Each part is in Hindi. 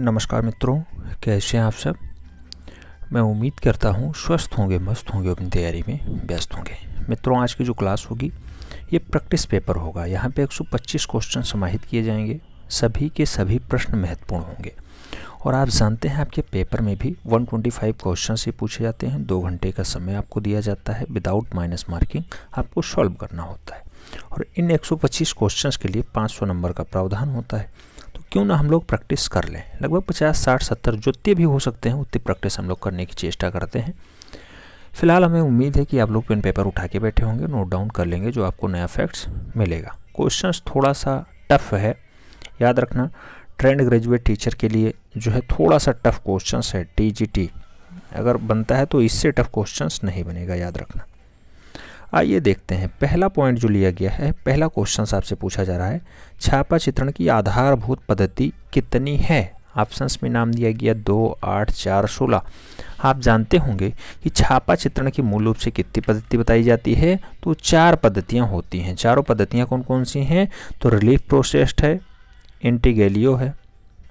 नमस्कार मित्रों कैसे हैं आप सब मैं उम्मीद करता हूँ स्वस्थ होंगे मस्त होंगे अपनी तैयारी में व्यस्त होंगे मित्रों आज की जो क्लास होगी ये प्रैक्टिस पेपर होगा यहाँ पे 125 क्वेश्चन समाहित किए जाएंगे सभी के सभी प्रश्न महत्वपूर्ण होंगे और आप जानते हैं आपके पेपर में भी 125 क्वेश्चन से पूछे जाते हैं दो घंटे का समय आपको दिया जाता है विदाउट माइनस मार्किंग आपको सॉल्व करना होता है और इन एक क्वेश्चंस के लिए 500 नंबर का प्रावधान होता है क्यों ना हम लोग प्रैक्टिस कर लें लगभग पचास साठ सत्तर जितने भी हो सकते हैं उतनी प्रैक्टिस हम लोग करने की चेष्टा करते हैं फिलहाल हमें उम्मीद है कि आप लोग पेन पेपर उठा के बैठे होंगे नोट डाउन कर लेंगे जो आपको नया फैक्ट्स मिलेगा क्वेश्चन थोड़ा सा टफ है याद रखना ट्रेंड ग्रेजुएट टीचर के लिए जो है थोड़ा सा टफ क्वेश्चन है टी अगर बनता है तो इससे टफ क्वेश्चन नहीं बनेगा याद रखना आइए देखते हैं पहला पॉइंट जो लिया गया है पहला क्वेश्चन आपसे पूछा जा रहा है छापा चित्रण की आधारभूत पद्धति कितनी है ऑप्शंस में नाम दिया गया दो आठ चार सोलह आप जानते होंगे कि छापा चित्रण की मूल रूप से कितनी पद्धति बताई जाती है तो चार पद्धतियाँ होती हैं चारों पद्धतियाँ कौन कौन सी हैं तो रिलीफ प्रोसेस्ड है एंटीगेलियो है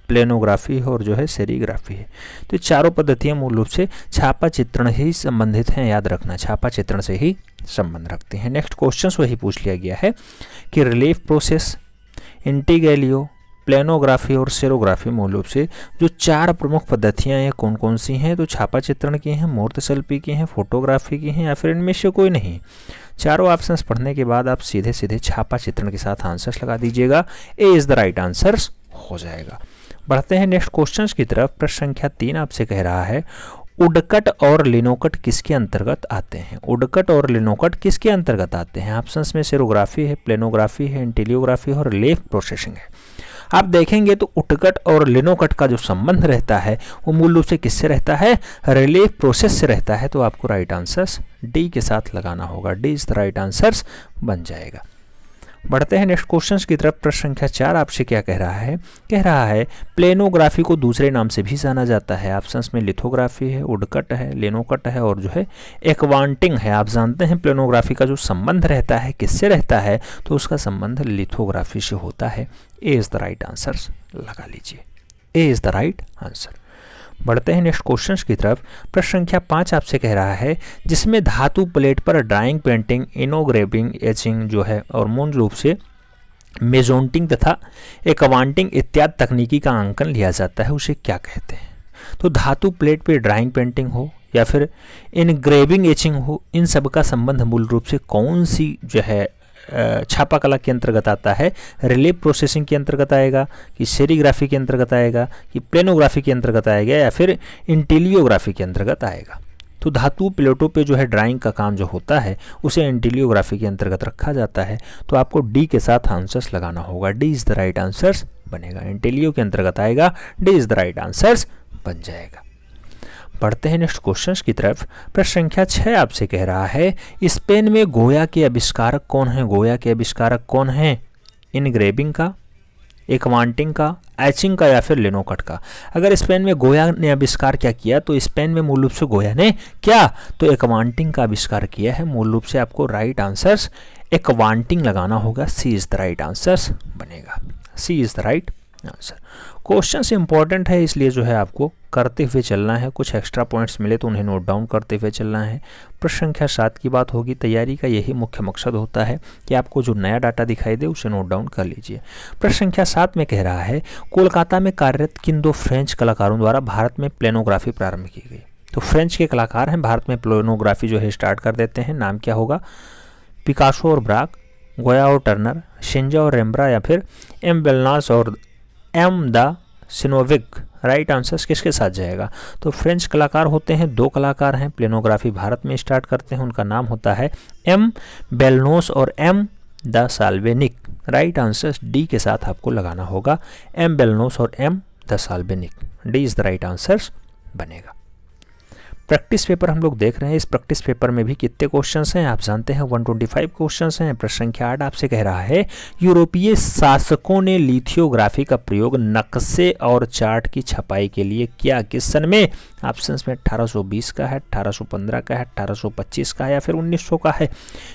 प्लेनोग्राफी है और जो है सेरीग्राफी है तो चारों पद्धतियाँ मूल रूप से छापा चित्रण ही संबंधित हैं याद रखना छापा चित्रण से ही संबंध रखते हैं नेक्स्ट क्वेश्चन वही पूछ लिया गया है कि रिलीफ प्रोसेस इंटीगैलियो प्लेनोग्राफी और सेरोग्राफी मूल रूप से जो चार प्रमुख पद्धतियाँ हैं कौन कौन सी हैं तो छापा चित्रण की हैं मूर्त शिल्पी की हैं फोटोग्राफी की हैं या फिर इनमें से कोई नहीं चारों ऑप्शंस पढ़ने के बाद आप सीधे सीधे छापा चित्रण के साथ आंसर्स लगा दीजिएगा A is the right answers हो जाएगा बढ़ते हैं नेक्स्ट क्वेश्चन की तरफ प्रश्न संख्या तीन आपसे कह रहा है उडकट और लिनोकट किसके अंतर्गत आते हैं उडकट और लिनोकट किसके अंतर्गत आते हैं ऑप्शन में सेरोग्राफी है प्लेनोग्राफी है इंटेलियोग्राफी और लेफ प्रोसेसिंग है आप देखेंगे तो उटकट और लिनोकट का जो संबंध रहता है वो मूल रूप से किससे रहता है रिलीफ प्रोसेस से रहता है तो आपको राइट आंसर्स डी के साथ लगाना होगा D is the right answers बन जाएगा बढ़ते हैं नेक्स्ट क्वेश्चन की तरफ प्रश्न संख्या चार आपसे क्या कह रहा है कह रहा है प्लेनोग्राफी को दूसरे नाम से भी जाना जाता है ऑप्शन में लिथोग्राफी है उडकट है लेनोकट है और जो है एक्वांटिंग है आप जानते हैं प्लेनोग्राफी का जो संबंध रहता है किससे रहता है तो उसका संबंध लिथोग्राफी से होता है A is the right answer लगा लीजिए A is the right answer बढ़ते हैं नेक्स्ट क्वेश्चन की तरफ प्रश्न संख्या पाँच आपसे कह रहा है जिसमें धातु प्लेट पर ड्राइंग पेंटिंग इनोग्रेविंग एचिंग जो है और मूल रूप से मेजोंटिंग तथा एकवांटिंग इत्यादि तकनीकी का अंकन लिया जाता है उसे क्या कहते हैं तो धातु प्लेट पर ड्राइंग पेंटिंग हो या फिर इनग्रेविंग एचिंग हो इन सब का संबंध मूल रूप से कौन सी जो है छापा कला के अंतर्गत आता है रिलीफ प्रोसेसिंग के अंतर्गत आएगा कि सेरीग्राफी के अंतर्गत आएगा कि प्लेनोग्राफी के अंतर्गत आएगा या फिर इंटेलियोग्राफी के अंतर्गत आएगा तो धातु प्लेटों पे जो है ड्राइंग का काम जो होता है उसे एंटिलियोग्राफी के अंतर्गत रखा जाता है तो आपको डी के साथ आंसर्स लगाना होगा D is the right answers बनेगा एंटेलियो के अंतर्गत आएगा D is the right answers बन जाएगा बढ़ते हैं नेक्स्ट क्वेश्चन की तरफ प्रश्न संख्या छः आपसे कह रहा है स्पेन में गोया के आविष्कारक कौन है गोया के आविष्कारक कौन है इनग्रेबिंग का एकवांटिंग का एचिंग का या फिर लेनोकट का अगर स्पेन में गोया ने आविष्कार क्या किया तो स्पेन में मूल रूप से गोया ने क्या तो एकवांटिंग का आविष्कार किया है मूल रूप से आपको राइट आंसर्स एकवांटिंग लगाना होगा C is the right answers बनेगा C is the right answer question important है इसलिए जो है आपको करते हुए चलना है कुछ एक्स्ट्रा पॉइंट्स मिले तो उन्हें नोट डाउन करते हुए चलना है प्रश्न संख्या सात की बात होगी तैयारी का यही मुख्य मकसद होता है कि आपको जो नया डाटा दिखाई दे उसे नोट डाउन कर लीजिए प्रश्न संख्या सात में कह रहा है कोलकाता में कार्यरत किन दो फ्रेंच कलाकारों द्वारा भारत में प्लेनोग्राफी प्रारंभ की गई तो फ्रेंच के कलाकार हैं भारत में प्लेनोग्राफी जो है स्टार्ट कर देते हैं नाम क्या होगा पिकासो और ब्राक गोया और टर्नर शिंजा और रेम्ब्रा या फिर एम बेलनास और एम द सिनोविक राइट आंसर्स किसके साथ जाएगा तो फ्रेंच कलाकार होते हैं दो कलाकार हैं प्लेनोग्राफी भारत में स्टार्ट करते हैं उनका नाम होता है एम बेलनोस और एम द साल्वेनिक राइट आंसर्स डी के साथ आपको लगाना होगा एम बेलनोस और एम द साल्वेनिक D is the right answers बनेगा प्रैक्टिस पेपर हम लोग देख रहे हैं इस प्रैक्टिस पेपर में भी कितने क्वेश्चन हैं आप जानते हैं 125 क्वेश्चन हैं प्रश्न संख्या आठ आपसे कह रहा है यूरोपीय शासकों ने लिथियोग्राफी का प्रयोग नक्शे और चार्ट की छपाई के लिए किया किस सन में ऑप्शंस में 1820 का है 1815 का है 1825 का है या फिर 1900 का है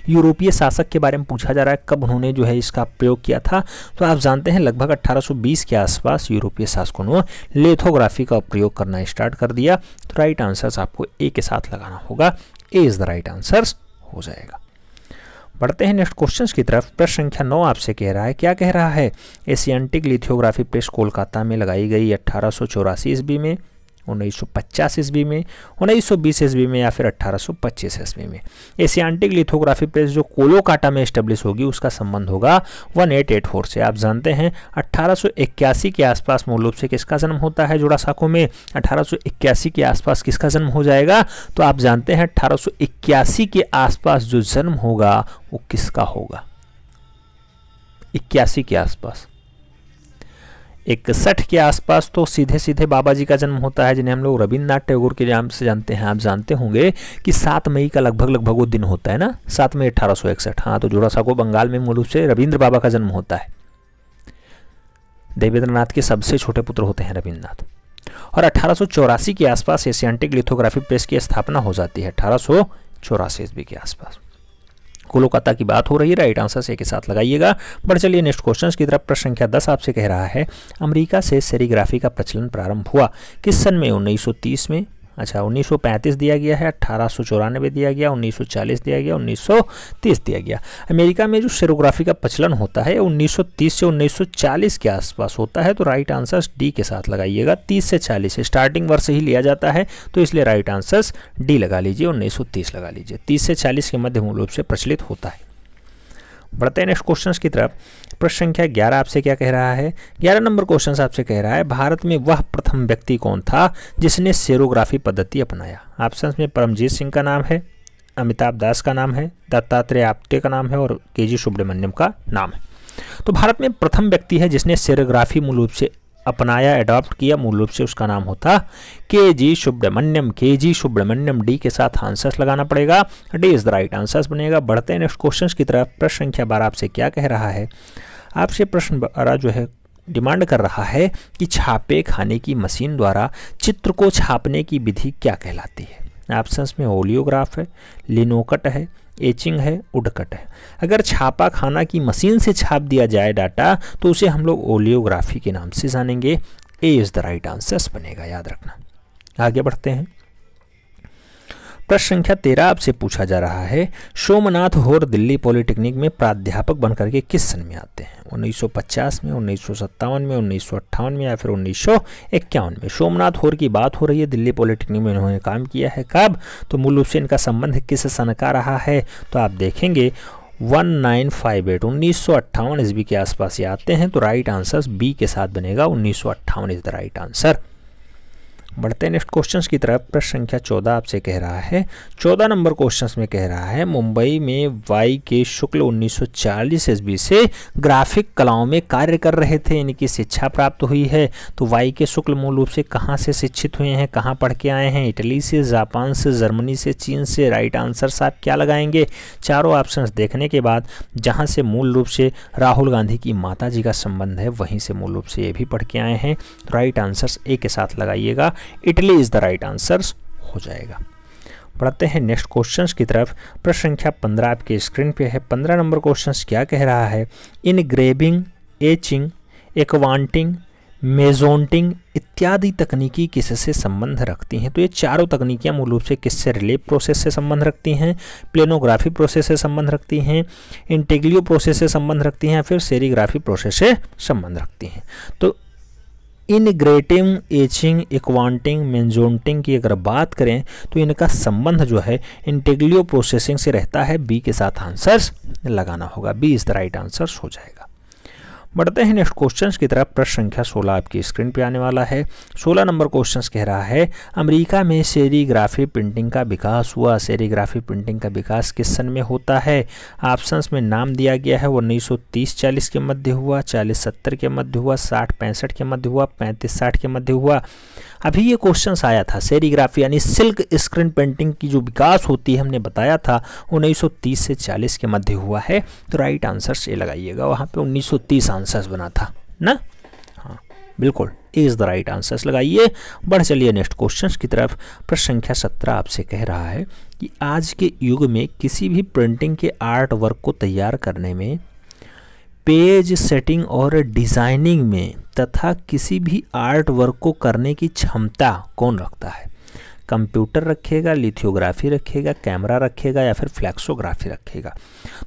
यूरोपीय शासक के बारे में पूछा जा रहा है कब उन्होंने जो है इसका प्रयोग किया था तो आप जानते हैं लगभग 1820 के आसपास यूरोपीय शासकों ने लेथोग्राफी का प्रयोग करना स्टार्ट कर दिया तो राइट आंसर्स आपको ए के साथ लगाना होगा A is the right answers हो जाएगा बढ़ते हैं नेक्स्ट क्वेश्चन की तरफ प्रश्न संख्या नौ आपसे कह रहा है क्या कह रहा है एशियंटिक लिथियोग्राफी प्रेस कोलकाता में लगाई गई अट्ठारह ईस्वी में उन्नीस सौ पचास ईस्वी में उन्नीस सौ बीस ईस्वी में या फिर अट्ठारह सौ पच्चीस ईस्वी में एशियांटिक लिथोग्राफी प्रेस जो कोलोकाटा में स्टेब्लिश होगी उसका संबंध होगा वन एट एट फोर से आप जानते हैं अट्ठारह सौ इक्यासी के आसपास मूल रूप से किसका जन्म होता है साखों में अठारह सौ इक्यासी के आसपास किसका जन्म हो जाएगा तो आप जानते हैं अट्ठारह सौ इक्यासी के आसपास जो जन्म होगा वो किसका होगा इक्यासी के आसपास इकसठ के आसपास तो सीधे सीधे बाबा जी का जन्म होता है जिन्हें हम लोग रविन्द्रनाथ टैगोर के नाम से जानते हैं आप जानते होंगे कि सात मई का लगभग लगभग वो दिन होता है ना सात मई अठारह सौ इकसठ हाँ तो जोड़ासा को बंगाल में मूल रूप से रविन्द्र बाबा का जन्म होता है देवेंद्रनाथ के सबसे छोटे पुत्र होते हैं रविन्द्रनाथ और अठारह के आसपास एशियांटिक लिथोग्राफी प्रेस की स्थापना हो जाती है अठारह ईस्वी के आसपास कोलकाता की बात हो रही है राइट आंसर से के साथ लगाइएगा बढ़ चलिए नेक्स्ट क्वेश्चन की तरफ प्रश्न संख्या दस आपसे कह रहा है अमरीका से सेरीग्राफी का प्रचलन प्रारंभ हुआ किस सन में उन्नीस में अच्छा 1935 दिया गया है अट्ठारह दिया गया 1940 दिया गया 1930 दिया गया अमेरिका में जो सेरोग्राफी का प्रचलन होता है 1930 से 1940 के आसपास होता है तो राइट आंसर्स डी के साथ लगाइएगा 30 से 40 स्टार्टिंग वर्ष ही लिया जाता है तो इसलिए राइट आंसर्स डी लगा लीजिए 1930 लगा लीजिए 30 से 40 के मध्य मूल रूप से प्रचलित होता है बढ़ते हैं नेक्स्ट क्वेश्चन की तरफ प्रश्न संख्या ग्यारह आपसे क्या कह रहा है ग्यारह नंबर क्वेश्चन आपसे कह रहा है भारत में वह प्रथम व्यक्ति कौन था जिसने सेरोग्राफी पद्धति अपनाया ऑप्शन में परमजीत सिंह का नाम है अमिताभ दास का नाम है दत्तात्रेय आप्टे का नाम है और के जी सुब्रमण्यम का नाम है तो भारत में प्रथम व्यक्ति है जिसने सेरोग्राफी मूल रूप से अपनाया एडॉप्ट किया मूल रूप से उसका नाम होता के जी सुब्रमण्यम के जी सुब्रमण्यम डी के साथ आंसर्स लगाना पड़ेगा D is the right answers बनेगा बढ़ते हैं नेक्स्ट क्वेश्चन की तरफ प्रश्न संख्या बारह आपसे क्या कह रहा है आपसे प्रश्न बारह जो है डिमांड कर रहा है कि छापे खाने की मशीन द्वारा चित्र को छापने की विधि क्या कहलाती है ऑप्शंस में ओलियोग्राफ है लिनोकट है एचिंग है उडकट है अगर छापा खाना की मशीन से छाप दिया जाए डाटा तो उसे हम लोग ओलियोग्राफी के नाम से जानेंगे A is the right answers बनेगा याद रखना आगे बढ़ते हैं प्रश्न संख्या तेरह आपसे पूछा जा रहा है सोमनाथ होर दिल्ली पॉलिटेक्निक में प्राध्यापक बनकर के किस सन में आते हैं 1950 में उन्नीस में उन्नीस में या फिर उन्नीस में सोमनाथ होर की बात हो रही है दिल्ली पॉलिटेक्निक में इन्होंने काम किया है कब तो मूल रूप से इनका संबंध किस सन का रहा है तो आप देखेंगे 1958 उन्नीस ईस्वी के आसपास ये आते हैं तो राइट आंसर बी के साथ बनेगा उन्नीस सौ इज द राइट आंसर बढ़ते हैं नेक्स्ट क्वेश्चन की तरफ प्रश्न संख्या चौदह आपसे कह रहा है चौदह नंबर क्वेश्चन में कह रहा है मुंबई में वाई के शुक्ल 1940 ईस्वी से ग्राफिक कलाओं में कार्य कर रहे थे यानी कि शिक्षा प्राप्त हुई है तो वाई के शुक्ल मूल रूप से कहाँ से शिक्षित हुए हैं कहाँ पढ़ के आए हैं इटली से जापान से जर्मनी से चीन से राइट आंसर्स आप क्या लगाएंगे चारों ऑप्शन देखने के बाद जहाँ से मूल रूप से राहुल गांधी की माता जी का संबंध है वहीं से मूल रूप से ये भी पढ़ के आए हैं राइट आंसर्स ए के साथ लगाइएगा Italy is the right answer हो जाएगा बढ़ते हैं नेक्स्ट क्वेश्चंस की तरफ प्रश्न संख्या पंद्रह आपके स्क्रीन पे है पंद्रह नंबर क्वेश्चंस क्या कह रहा है इन ग्रेबिंग एचिंग एक्वांटिंग मेजोंटिंग इत्यादि तकनीकी किससे संबंध रखती हैं तो ये चारों तकनीकियाँ मूल रूप से किससे रिलेप प्रोसेस से संबंध रखती हैं प्लेनोग्राफी प्रोसेस से संबंध रखती हैं इंटेग्लियो प्रोसेस से संबंध रखती हैं फिर सेरीग्राफी प्रोसेस से संबंध रखती हैं तो इनग्रेटिंग एचिंग इक्वांटिंग मेनजोटिंग की अगर बात करें तो इनका संबंध जो है इंटेग्लियो प्रोसेसिंग से रहता है बी के साथ आंसर्स लगाना होगा B is the right answers हो जाएगा बढ़ते हैं नेक्स्ट क्वेश्चन की तरफ प्रश्न संख्या 16 आपकी स्क्रीन पे आने वाला है 16 नंबर क्वेश्चन कह रहा है अमेरिका में सेरीग्राफी प्रिंटिंग का विकास हुआ सेरीग्राफी प्रिंटिंग का विकास किस सन में होता है ऑप्शंस में नाम दिया गया है वो उन्नीस सौ के मध्य हुआ चालीस सत्तर के मध्य हुआ साठ पैंसठ के मध्य हुआ पैंतीस साठ के मध्य हुआ अभी ये क्वेश्चन आया था सेरीग्राफी यानी सिल्क स्क्रीन पेंटिंग की जो विकास होती है हमने बताया था तीस से चालीस के मध्य हुआ है तो राइट आंसर ये लगाइएगा वहाँ पे तीस आंसर आंसर्स बना था ना हाँ बिल्कुल इज़ द राइट आंसर्स लगाइए बढ़ चलिए नेक्स्ट क्वेश्चन की तरफ प्रश्न संख्या सत्रह आपसे कह रहा है कि आज के युग में किसी भी प्रिंटिंग के आर्ट वर्क को तैयार करने में पेज सेटिंग और डिज़ाइनिंग में तथा किसी भी आर्ट वर्क को करने की क्षमता कौन रखता है कंप्यूटर रखेगा लिथियोग्राफी रखेगा कैमरा रखेगा या फिर फ्लैक्सोग्राफी रखेगा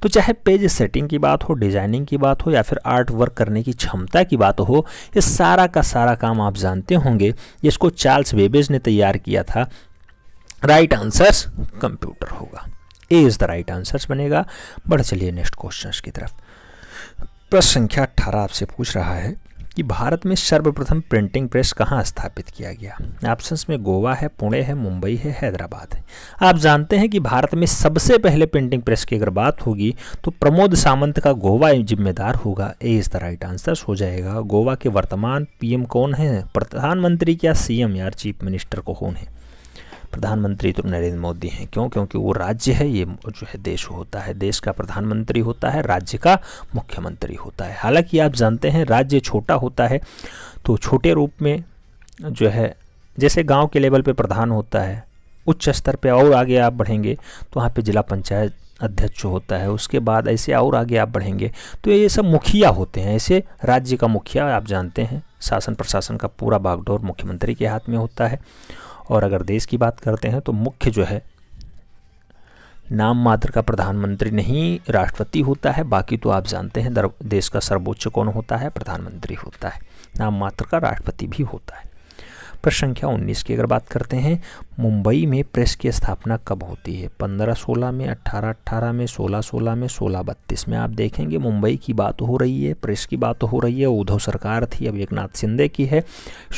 तो चाहे पेज सेटिंग की बात हो डिजाइनिंग की बात हो या फिर आर्ट वर्क करने की क्षमता की बात हो ये सारा का सारा काम आप जानते होंगे जिसको चार्ल्स बेबेज ने तैयार किया था राइट आंसर्स कंप्यूटर होगा A is the right answers बनेगा बढ़ चलिए नेक्स्ट क्वेश्चन की तरफ प्रश्न संख्या अट्ठारह आपसे पूछ रहा है कि भारत में सर्वप्रथम प्रिंटिंग प्रेस कहाँ स्थापित किया गया ऑप्शंस में गोवा है पुणे है मुंबई है हैदराबाद है आप जानते हैं कि भारत में सबसे पहले प्रिंटिंग प्रेस की अगर बात होगी तो प्रमोद सामंत का गोवा जिम्मेदार होगा A is the right answer हो जाएगा गोवा के वर्तमान पीएम कौन है प्रधानमंत्री क्या सीएम यार चीफ मिनिस्टर कौन है प्रधानमंत्री तो नरेंद्र मोदी हैं क्यों क्योंकि वो राज्य है ये जो है देश होता है देश का प्रधानमंत्री होता है राज्य का मुख्यमंत्री होता है हालांकि आप जानते हैं राज्य छोटा होता है तो छोटे रूप में जो है जैसे गांव के लेवल पे प्रधान होता है उच्च स्तर पे और आगे आप बढ़ेंगे तो वहाँ पर जिला पंचायत अध्यक्ष होता है उसके बाद ऐसे और आगे आप बढ़ेंगे तो ये सब मुखिया होते हैं ऐसे राज्य का मुखिया आप जानते हैं शासन प्रशासन का पूरा बागडोर मुख्यमंत्री के हाथ में होता है और अगर देश की बात करते हैं तो मुख्य जो है नाम मात्र का प्रधानमंत्री नहीं राष्ट्रपति होता है बाकी तो आप जानते हैं देश का सर्वोच्च कौन होता है प्रधानमंत्री होता है नाम मात्र का राष्ट्रपति भी होता है प्रश्न संख्या 19 की अगर बात करते हैं मुंबई में प्रेस की स्थापना कब होती है 15-16 में 18-18 में 16-16 में 16-32 में आप देखेंगे मुंबई की बात हो रही है प्रेस की बात हो रही है उद्धव सरकार थी अब एक नाथ शिंदे की है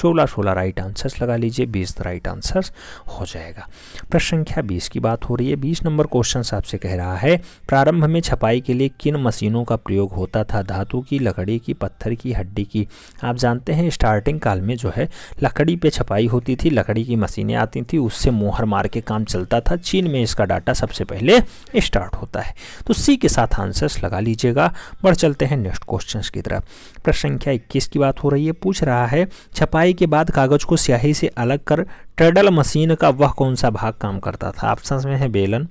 16-16 राइट आंसर्स लगा लीजिए 20 राइट आंसर्स हो जाएगा प्रश्न संख्या 20 की बात हो रही है 20 नंबर क्वेश्चन आपसे कह रहा है प्रारंभ में छपाई के लिए किन मशीनों का प्रयोग होता था धातु की लकड़ी की पत्थर की हड्डी की आप जानते हैं स्टार्टिंग काल में जो है लकड़ी पे पे छपाई होती थी लकड़ी की मशीनें आती थी उससे मोहर मार के काम चलता था चीन में इसका डाटा सबसे पहले स्टार्ट होता है तो सी के साथ आंसर्स लगा लीजिएगा बढ़ चलते हैं नेक्स्ट क्वेश्चन की तरफ प्रश्न संख्या इक्कीस की बात हो रही है पूछ रहा है छपाई के बाद कागज को स्याही से अलग कर ट्रेडल मशीन का वह कौन सा भाग काम करता था ऑप्शन में है बेलन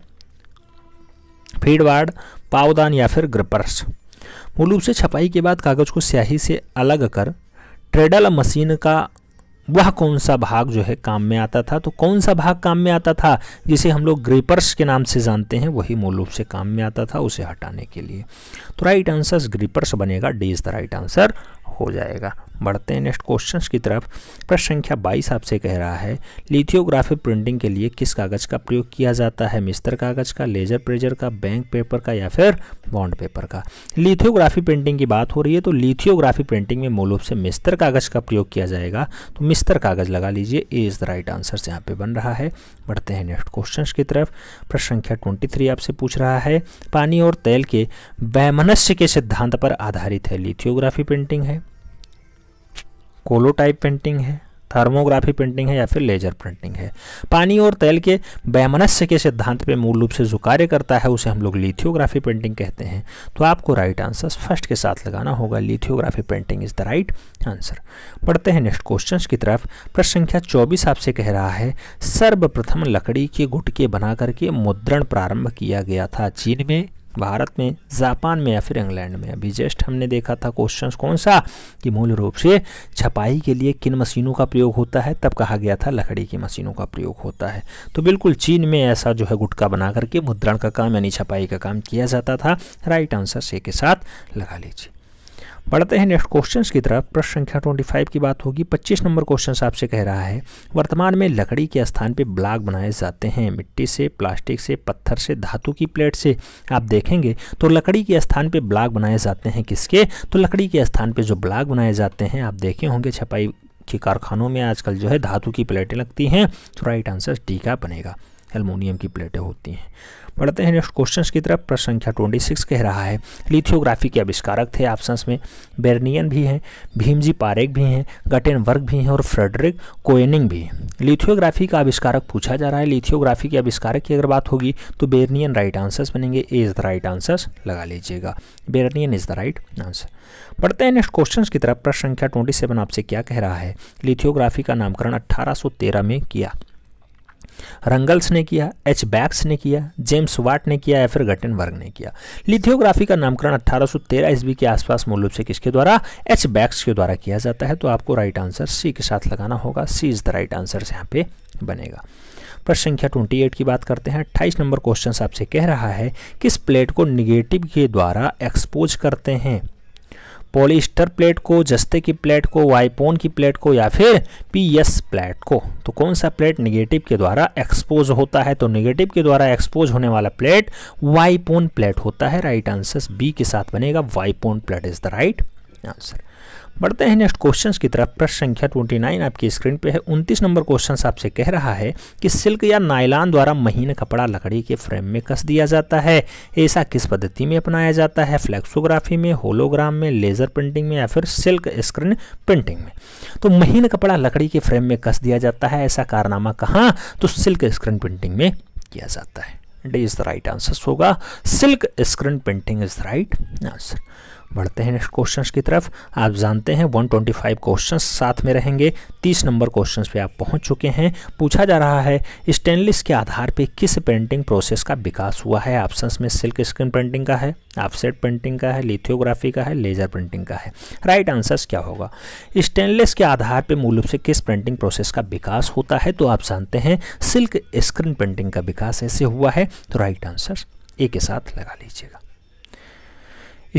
फीडवार्ड पावदान या फिर ग्रिपर्स मूल रूप से छपाई के बाद कागज को स्याही से अलग कर ट्रेडल मशीन का वह कौन सा भाग जो है काम में आता था तो कौन सा भाग काम में आता था जिसे हम लोग ग्रिपर्स के नाम से जानते हैं वही मूल रूप से काम में आता था उसे हटाने के लिए तो राइट आंसर ग्रिपर्स बनेगा D is the right answer हो जाएगा बढ़ते हैं नेक्स्ट क्वेश्चन की तरफ प्रश्न संख्या बाईस आपसे कह रहा है लिथियोग्राफी प्रिंटिंग के लिए किस कागज़ का प्रयोग किया जाता है मिस्तर कागज़ का लेजर प्रेजर का बैंक पेपर का या फिर बॉन्ड पेपर का लिथियोग्राफी प्रिंटिंग की बात हो रही है तो लिथियोग्राफी प्रिंटिंग में मूल रूप से मिस्तर कागज़ का प्रयोग किया जाएगा तो मिस्तर कागज़ लगा लीजिए A is the right answer यहाँ पे बन रहा है बढ़ते हैं नेक्स्ट क्वेश्चन की तरफ प्रश्न संख्या ट्वेंटी थ्री आपसे पूछ रहा है पानी और तेल के वैमनस्य के सिद्धांत पर आधारित है लिथियोग्राफी प्रिंटिंग है कोलोटाइप पेंटिंग है थर्मोग्राफी पेंटिंग है या फिर लेजर प्रिंटिंग है पानी और तेल के वैमनस्य के सिद्धांत पे मूल रूप से जो कार्य करता है उसे हम लोग लिथियोग्राफी पेंटिंग कहते हैं तो आपको राइट आंसर फर्स्ट के साथ लगाना होगा lithography painting is the right answer बढ़ते हैं नेक्स्ट क्वेश्चन की तरफ प्रश्न संख्या चौबीस आपसे कह रहा है सर्वप्रथम लकड़ी के गुटके बना करके मुद्रण प्रारंभ किया गया था चीन में भारत में जापान में या फिर इंग्लैंड में अभी जस्ट हमने देखा था क्वेश्चन कौन सा कि मूल रूप से छपाई के लिए किन मशीनों का प्रयोग होता है तब कहा गया था लकड़ी की मशीनों का प्रयोग होता है तो बिल्कुल चीन में ऐसा जो है गुटका बना करके मुद्रण का काम यानी छपाई का काम किया जाता था राइट आंसर से के साथ लगा लीजिए बढ़ते हैं नेक्स्ट क्वेश्चन की तरफ प्रश्न संख्या ट्वेंटी फाइव की बात होगी पच्चीस नंबर क्वेश्चन आपसे कह रहा है वर्तमान में लकड़ी के स्थान पर ब्लॉक बनाए जाते हैं मिट्टी से प्लास्टिक से पत्थर से धातु की प्लेट से आप देखेंगे तो लकड़ी के स्थान पर ब्लॉक बनाए जाते हैं किसके तो लकड़ी के स्थान पर जो ब्लॉक बनाए जाते हैं आप देखे होंगे छपाई के कारखानों में आजकल जो है धातु की प्लेटें लगती हैं तो राइट आंसर डी का बनेगा एलमोनियम की प्लेटें होती हैं बढ़ते हैं नेक्स्ट क्वेश्चन की तरफ प्रश्न संख्या ट्वेंटी सिक्स कह रहा है लिथियोग्राफी के आविष्कारक थे ऑप्शन में बेर्नियन भी हैं भीमजी पारेक भी हैं वर्ग भी हैं और फ्रेडरिक कोयनिंग भी हैं लिथियोग्राफी का आविष्कारक पूछा जा रहा है लिथियोग्राफी के आविष्कारक की अगर बात होगी तो बेर्नियन राइट आंसर्स बनेंगे A is the right answers लगा लीजिएगा बेर्नियन इज़ द राइट आंसर पढ़ते हैं नेक्स्ट क्वेश्चन की तरफ प्रश्न संख्या ट्वेंटी सेवन आपसे क्या कह रहा है लिथियोग्राफी का नामकरण अट्ठारह में किया रंगल्स ने किया एच बैक्स ने किया जेम्स वाट ने किया या फिर गटनबर्ग ने किया लिथियोग्राफी का नामकरण 1813 ईस्वी के आसपास मूल रूप से किसके द्वारा एच बैक्स के द्वारा किया जाता है तो आपको राइट आंसर सी के साथ लगाना होगा C is the right answer यहाँ पे बनेगा प्रश्न संख्या 28 की बात करते हैं 28 नंबर क्वेश्चन आपसे कह रहा है किस प्लेट को निगेटिव के द्वारा एक्सपोज करते हैं पॉलिस्टर प्लेट को जस्ते की प्लेट को वाइपोन की प्लेट को या फिर पीएस प्लेट को तो कौन सा प्लेट निगेटिव के द्वारा एक्सपोज होता है तो निगेटिव के द्वारा एक्सपोज होने वाला प्लेट वाइपोन प्लेट होता है राइट आंसर बी के साथ बनेगा वाइपोन plate is the right answer बढ़ते हैं नेक्स्ट क्वेश्चन की तरफ प्रश्न संख्या 29 आपकी स्क्रीन पे है 29 नंबर क्वेश्चन आपसे कह रहा है कि सिल्क या नायलान द्वारा महीन कपड़ा लकड़ी के फ्रेम में कस दिया जाता है ऐसा किस पद्धति में अपनाया जाता है फ्लेक्सोग्राफी में होलोग्राम में लेजर प्रिंटिंग में या फिर सिल्क स्क्रीन प्रिंटिंग में तो महीन कपड़ा लकड़ी के फ्रेम में कस दिया जाता है ऐसा कारनामा कहाँ तो सिल्क स्क्रीन प्रिंटिंग में किया जाता है D is the right answer होगा silk screen printing is the right answer बढ़ते हैं नेक्स्ट क्वेश्चन की तरफ आप जानते हैं 125 क्वेश्चन साथ में रहेंगे 30 नंबर क्वेश्चन पे आप पहुंच चुके हैं पूछा जा रहा है स्टेनलेस के आधार पे किस पेंटिंग प्रोसेस का विकास हुआ है ऑप्शंस में सिल्क स्क्रीन पेंटिंग का है ऑफसेट पेंटिंग का है लिथियोग्राफी का है लेजर प्रिंटिंग का है राइट आंसर्स क्या होगा स्टेनलेस के आधार पर मूल रूप से किस प्रिंटिंग प्रोसेस का विकास होता है तो आप जानते हैं सिल्क स्क्रीन पेंटिंग का विकास ऐसे हुआ है तो राइट आंसर्स ए के साथ लगा लीजिएगा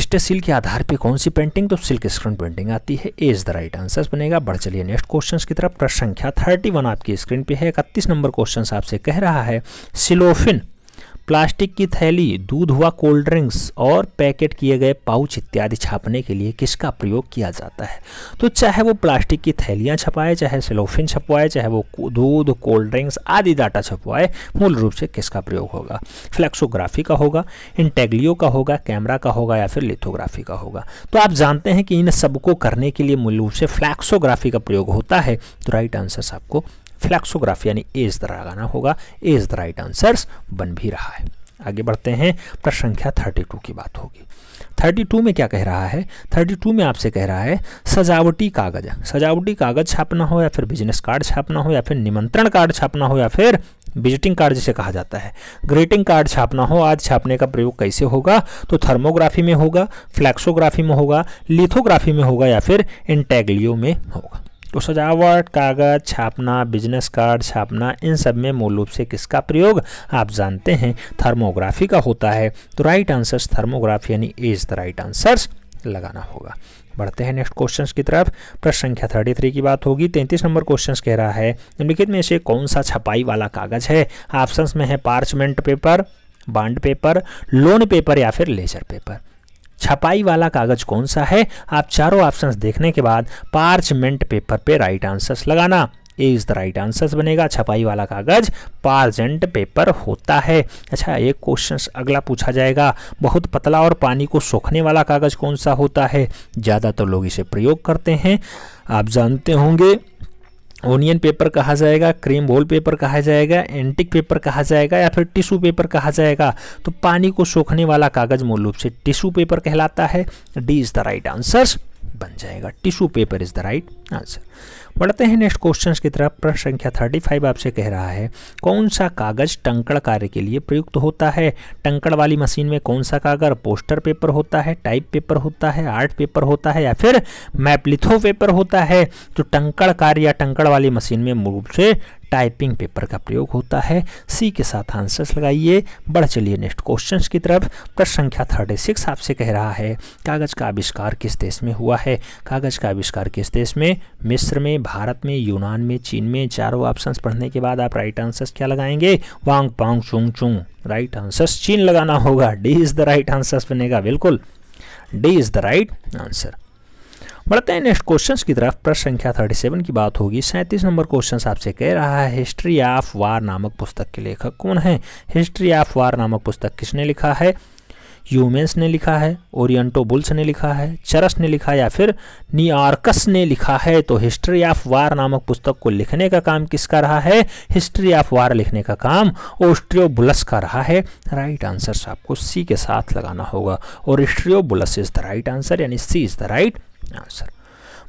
स्टे सिल्क के आधार पे कौन सी पेंटिंग तो सिल्क स्क्रीन पेंटिंग आती है A is the right answer बनेगा बढ़ चलिए नेक्स्ट क्वेश्चन की तरफ प्रश्न संख्या थर्टी वन आपकी स्क्रीन पे है इकतीस नंबर क्वेश्चन आपसे कह रहा है सिलोफिन प्लास्टिक की थैली दूध हुआ कोल्ड ड्रिंक्स और पैकेट किए गए पाउच इत्यादि छापने के लिए किसका प्रयोग किया जाता है तो चाहे वो प्लास्टिक की थैलियाँ छपाए चाहे सिलोफिन छपवाए चाहे वो दूध कोल्ड ड्रिंक्स आदि डाटा छपवाए मूल रूप से किसका प्रयोग होगा फ्लैक्सोग्राफी का होगा इंटेग्लियो का होगा कैमरा का होगा या फिर लिथोग्राफी का होगा तो आप जानते हैं कि इन सबको करने के लिए मूल रूप से फ्लैक्सोग्राफी का प्रयोग होता है तो राइट आंसर आपको फ्लैक्सोग्राफ यानी एज इज लगाना होगा एज द राइट आंसर्स बन भी रहा है आगे बढ़ते हैं प्रश्न संख्या टू की बात होगी थर्टी टू में क्या कह रहा है थर्टी टू में आपसे कह रहा है सजावटी कागज सजावटी कागज छापना हो या फिर बिजनेस कार्ड छापना हो या फिर निमंत्रण कार्ड छापना हो या फिर विजिटिंग कार्ड जिसे कहा जाता है ग्रीटिंग कार्ड छापना हो आज छापने का प्रयोग कैसे होगा तो थर्मोग्राफी में होगा फ्लैक्सोग्राफी में होगा लिथोग्राफी में होगा या फिर इंटेग्लियो में होगा तो सजावट कागज छापना बिजनेस कार्ड छापना इन सब में मूल रूप से किसका प्रयोग आप जानते हैं थर्मोग्राफी का होता है तो राइट आंसर्स थर्मोग्राफी यानी इज द राइट आंसर्स लगाना होगा बढ़ते हैं नेक्स्ट क्वेश्चंस की तरफ प्रश्न संख्या 33 की बात होगी 33 नंबर क्वेश्चंस कह रहा है निम्नलिखित में से कौन सा छपाई वाला कागज है ऑप्शंस में है parchment paper bond paper lawn paper या फिर लेजर पेपर छपाई वाला कागज कौन सा है आप चारों ऑप्शंस देखने के बाद पार्चमेंट पेपर पे राइट आंसर्स लगाना A is the right answers बनेगा छपाई वाला कागज पार्जेंट पेपर होता है अच्छा एक क्वेश्चन अगला पूछा जाएगा बहुत पतला और पानी को सोखने वाला कागज कौन सा होता है ज़्यादातर तो लोग इसे प्रयोग करते हैं आप जानते होंगे ओनियन पेपर कहा जाएगा क्रीम होल पेपर कहा जाएगा एंटिक पेपर कहा जाएगा या फिर टिश्यू पेपर कहा जाएगा तो पानी को सोखने वाला कागज मूल रूप से टिश्यू पेपर कहलाता है D is the right answers बन जाएगा tissue paper is the right answer बढ़ते हैं नेक्स्ट क्वेश्चन की तरफ प्रश्न संख्या 35 आपसे कह रहा है कौन सा कागज टंकड़ कार्य के लिए प्रयुक्त होता है टंकड़ वाली मशीन में कौन सा कागज पोस्टर पेपर होता है टाइप पेपर होता है आर्ट पेपर होता है या फिर मैपलिथो पेपर होता है तो टंकड़ कार्य या टंकड़ वाली मशीन में मूल से टाइपिंग पेपर का प्रयोग होता है सी के साथ आंसर्स लगाइए बढ़ चलिए नेक्स्ट क्वेश्चन की तरफ प्रश्न संख्या थर्टी सिक्स आपसे कह रहा है कागज़ का आविष्कार किस देश में हुआ है कागज़ का आविष्कार किस देश में मिस्र में भारत में यूनान में चीन में चारों ऑप्शन पढ़ने के बाद आप राइट आंसर्स क्या लगाएंगे वांग पांग चुंग चुंग राइट आंसर्स चीन लगाना होगा D is the right answers बनेगा बिल्कुल D is the right answer बढ़ते हैं नेक्स्ट क्वेश्चन की तरफ प्रश्न संख्या 37 की बात होगी 37 नंबर क्वेश्चन आपसे कह रहा है हिस्ट्री ऑफ वार नामक पुस्तक के लेखक कौन है हिस्ट्री ऑफ वार नामक पुस्तक किसने लिखा है यूमेंस ने लिखा है ओरिएंटो बुल्स ने लिखा है चरस ने लिखा या फिर नियार्कस ने लिखा है तो हिस्ट्री ऑफ वार नामक पुस्तक को लिखने का काम किसका रहा है हिस्ट्री ऑफ वार लिखने का काम बुलस का रहा है राइट आंसर आपको सी के साथ लगाना होगा और बुलस इज द राइट आंसर यानी C is the right answer हाँ,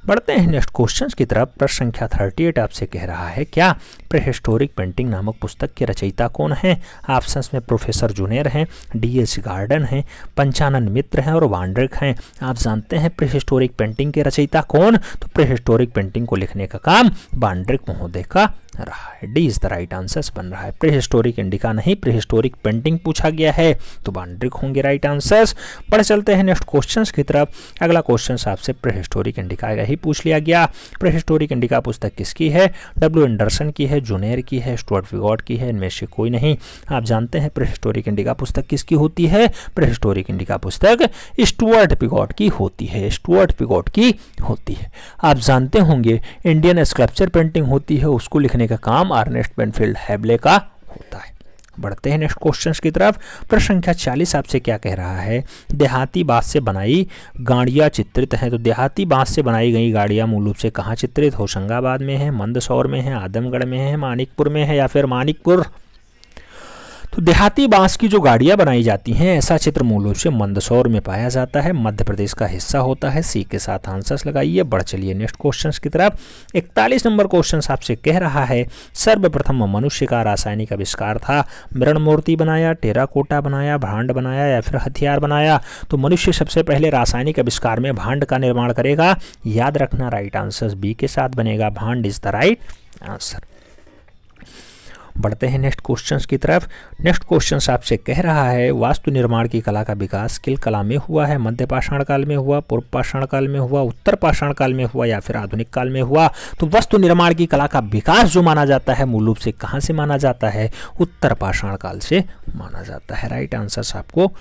बढ़ते हैं नेक्स्ट क्वेश्चंस की तरफ प्रश्न संख्या 38 आपसे कह रहा है क्या प्रहिस्टोरिक पेंटिंग नामक पुस्तक के रचयिता कौन हैं ऑप्शंस में प्रोफेसर जुनेर हैं डी एच गार्डन हैं पंचानन मित्र हैं और वांड्रिक हैं आप जानते हैं प्रहिस्टोरिक पेंटिंग के रचयिता कौन तो प्रहिस्टोरिक पेंटिंग को लिखने का काम वांड्रिक महोदय का रहा है D is the right answer बन रहा है प्री इंडिका नहीं प्री पेंटिंग पूछा गया है तो बाउंड्रिक होंगे राइट आंसर्स बढ़ चलते हैं नेक्स्ट क्वेश्चन की तरफ अगला क्वेश्चन आपसे प्री इंडिका का ही पूछ लिया गया प्री इंडिका पुस्तक किसकी है डब्ल्यू एंडरसन की है जूनियर की है स्टुअर्ट विगॉड की है इनमें से कोई नहीं आप जानते हैं प्री इंडिका पुस्तक किसकी होती है प्री इंडिका पुस्तक स्टुअर्ट पिगॉट की होती है स्टुअर्ट पिगॉट की होती है आप जानते होंगे इंडियन स्कल्पचर पेंटिंग होती है उसको लिखने लिखने का काम आर्नेस्ट बेनफील्ड हैबले का होता है बढ़ते हैं नेक्स्ट क्वेश्चन की तरफ प्रश्न संख्या चालीस आपसे क्या कह रहा है देहाती बांस से बनाई गाड़ियाँ चित्रित हैं तो देहाती बांस से बनाई गई गाड़ियाँ मूल रूप से कहाँ चित्रित होशंगाबाद में है मंदसौर में है आदमगढ़ में है मानिकपुर में है या फिर मानिकपुर तो देहाती बांस की जो गाड़ियाँ बनाई जाती हैं ऐसा चित्र मूल रूप से मंदसौर में पाया जाता है मध्य प्रदेश का हिस्सा होता है सी के साथ आंसर्स लगाइए बढ़ चलिए नेक्स्ट क्वेश्चन की तरफ इकतालीस नंबर क्वेश्चन आपसे कह रहा है सर्वप्रथम मनुष्य का रासायनिक आविष्कार था मृण मूर्ति बनाया टेराकोटा बनाया भांड बनाया या फिर हथियार बनाया तो मनुष्य सबसे पहले रासायनिक आविष्कार में भांड का निर्माण करेगा याद रखना राइट आंसर बी के साथ बनेगा भांड इज द राइट आंसर बढ़ते हैं नेक्स्ट क्वेश्चंस की तरफ नेक्स्ट क्वेश्चंस आपसे कह रहा है वास्तु निर्माण की कला का विकास किल कला में हुआ है मध्य पाषाण काल में हुआ पूर्व पाषाण काल में हुआ उत्तर पाषाण काल में हुआ या फिर आधुनिक काल में हुआ तो वस्तु निर्माण की कला का विकास जो माना जाता है मूल रूप से कहाँ से माना जाता है उत्तर पाषाण काल से माना जाता है राइट आंसर्स आपको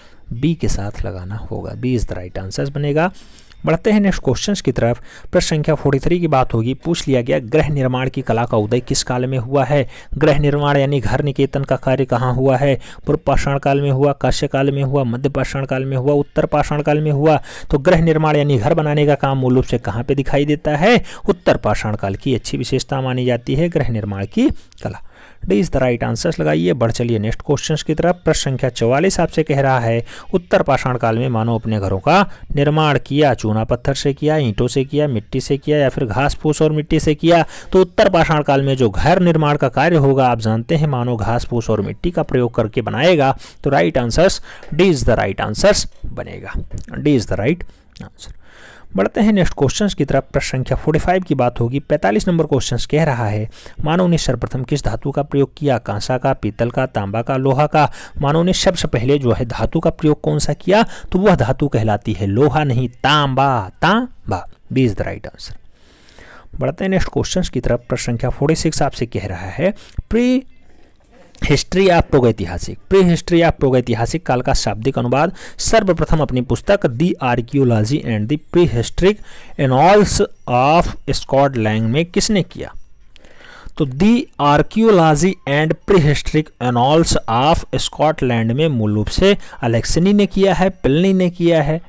बी के साथ लगाना होगा B is the right answers बनेगा बढ़ते हैं नेक्स्ट क्वेश्चन की तरफ प्रश्न संख्या फोर्टी थ्री की बात होगी पूछ लिया गया गृह निर्माण की कला का उदय किस काल में हुआ है गृह निर्माण यानी घर निकेतन का कार्य कहाँ हुआ है पूर्व पाषाण काल में हुआ काश्य काल में हुआ मध्य पाषाण काल में हुआ उत्तर पाषाण काल में हुआ तो गृह निर्माण यानी घर बनाने का काम मूल रूप से कहाँ पर दिखाई देता है उत्तर पाषाण काल की अच्छी विशेषता मानी जाती है गृह निर्माण की कला D is the right answer लगाइए बढ़ चलिए नेक्स्ट क्वेश्चन की तरफ प्रश्न संख्या चौवालीस आपसे कह रहा है उत्तर पाषाण काल में मानव अपने घरों का निर्माण किया चूना पत्थर से किया ईंटों से किया मिट्टी से किया या फिर घास फूस और मिट्टी से किया तो उत्तर पाषाण काल में जो घर निर्माण का कार्य होगा आप जानते हैं मानव घास फूस और मिट्टी का प्रयोग करके बनाएगा तो right answers D is the right answers बनेगा D is the right answer बढ़ते हैं नेक्स्ट क्वेश्चन की तरफ प्रश्न संख्या 45 की बात होगी 45 नंबर क्वेश्चन कह रहा है मानव ने सर्वप्रथम किस धातु का प्रयोग किया कांसा का पीतल का तांबा का लोहा का मानव ने सबसे पहले जो है धातु का प्रयोग कौन सा किया तो वह धातु कहलाती है लोहा नहीं तांबा तांबा B is the right answer बढ़ते हैं नेक्स्ट क्वेश्चन की तरफ प्रश्न संख्या 46 आपसे कह रहा है प्री हिस्ट्री ऑफ प्रोगैतिहासिक प्री हिस्ट्री ऑफ प्रोगैतिहासिक काल का शाब्दिक अनुवाद सर्वप्रथम अपनी पुस्तक the archaeology and the prehistoric annals of Scotland में किसने किया तो the archaeology and prehistoric annals of Scotland में मूल रूप से अलेक्सनी ने किया है पिलनी ने किया है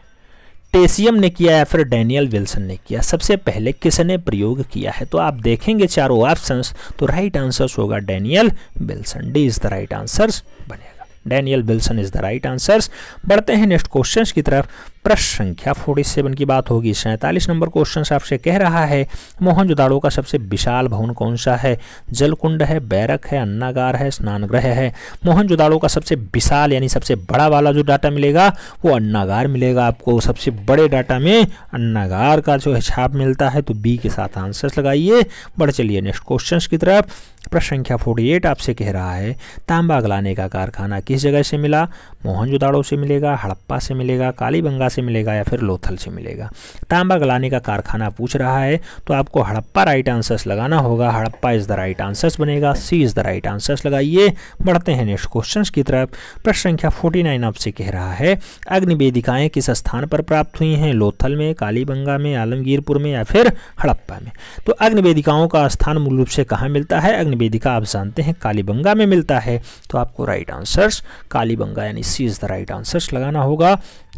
टेसियम ने किया या फिर डैनियल विल्सन ने किया सबसे पहले किसने प्रयोग किया है तो आप देखेंगे चारों ऑप्शन तो राइट आंसर्स होगा Daniel Wilson D is the right answers बनेगा Daniel Wilson is the right answers बढ़ते हैं नेक्स्ट क्वेश्चन की तरफ प्रश्न संख्या 47 की बात होगी सैंतालीस नंबर क्वेश्चन आपसे कह रहा है मोहनजोदाड़ो का सबसे विशाल भवन कौन सा है जलकुंड है बैरक है अन्नागार है स्नानग्रह है मोहनजोदाड़ो का सबसे विशाल यानी सबसे बड़ा वाला जो डाटा मिलेगा वो अन्नागार मिलेगा आपको सबसे बड़े डाटा में अन्नागार का जो है छाप मिलता है तो बी के साथ आंसर्स लगाइए बढ़ चलिए नेक्स्ट क्वेश्चन की तरफ प्रश्न संख्या एट आपसे कह रहा है तांबा गलाने का कारखाना किस जगह से मिला मोहनजोदाड़ो से मिलेगा हड़प्पा से मिलेगा कालीबंगा हड़प्पा से मिलेगा या फिर लोथल से मिलेगा तांबा गलाने का कारखाना पूछ रहा है तो आपको हड़प्पा राइट आंसर्स लगाना होगा Harappa is the right answers बनेगा C is the right answers लगाइए बढ़ते हैं नेक्स्ट क्वेश्चन की तरफ प्रश्न संख्या फोर्टी नाइन आपसे कह रहा है अग्निवेदिकाएँ किस स्थान पर प्राप्त हुई हैं लोथल में कालीबंगा में आलमगीरपुर में या फिर हड़प्पा में तो अग्निवेदिकाओं का स्थान मूल रूप से कहाँ मिलता है अग्निवेदिका आप जानते हैं कालीबंगा में मिलता है तो आपको राइट आंसर्स कालीबंगा यानी C is the right answers लगाना होगा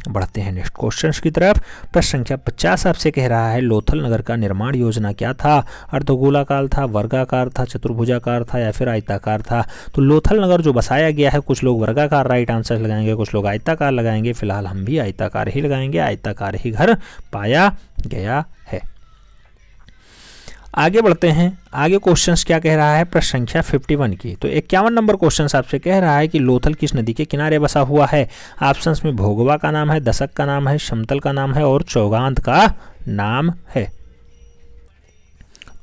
बढ़ते हैं नेक्स्ट क्वेश्चन की तरफ प्रश्न संख्या पचास आपसे कह रहा है लोथल नगर का निर्माण योजना क्या था अर्धगोलाकार था वर्गाकार था चतुर्भुजाकार था या फिर आयताकार था तो लोथल नगर जो बसाया गया है कुछ लोग वर्गाकार राइट आंसर लगाएंगे कुछ लोग आयताकार लगाएंगे फिलहाल हम भी आयताकार ही लगाएंगे आयताकार ही घर पाया गया है आगे बढ़ते हैं आगे क्वेश्चन क्या कह रहा है प्रश्न संख्या 51 की तो इक्यावन नंबर क्वेश्चन आपसे कह रहा है कि लोथल किस नदी के किनारे बसा हुआ है ऑप्शन में भोगवा का नाम है दशक का नाम है समतल का नाम है और चौगांत का नाम है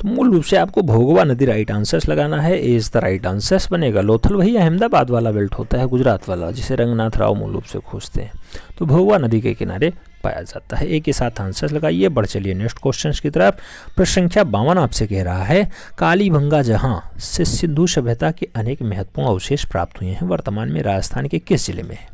तो मूल रूप से आपको भोगवा नदी राइट आंसर्स लगाना है A is the right answers बनेगा लोथल वही अहमदाबाद वाला बेल्ट होता है गुजरात वाला जिसे रंगनाथ राव मूल रूप से खोजते हैं तो भोगवा नदी के किनारे पाया जाता है एक के साथ आंसर लगाइए बढ़ चलिए नेक्स्ट क्वेश्चन की तरफ प्रश्न संख्या बावन आपसे कह रहा है काली भंगा जहां से सिंधु सभ्यता के अनेक महत्वपूर्ण अवशेष प्राप्त हुए हैं वर्तमान में राजस्थान के किस जिले में है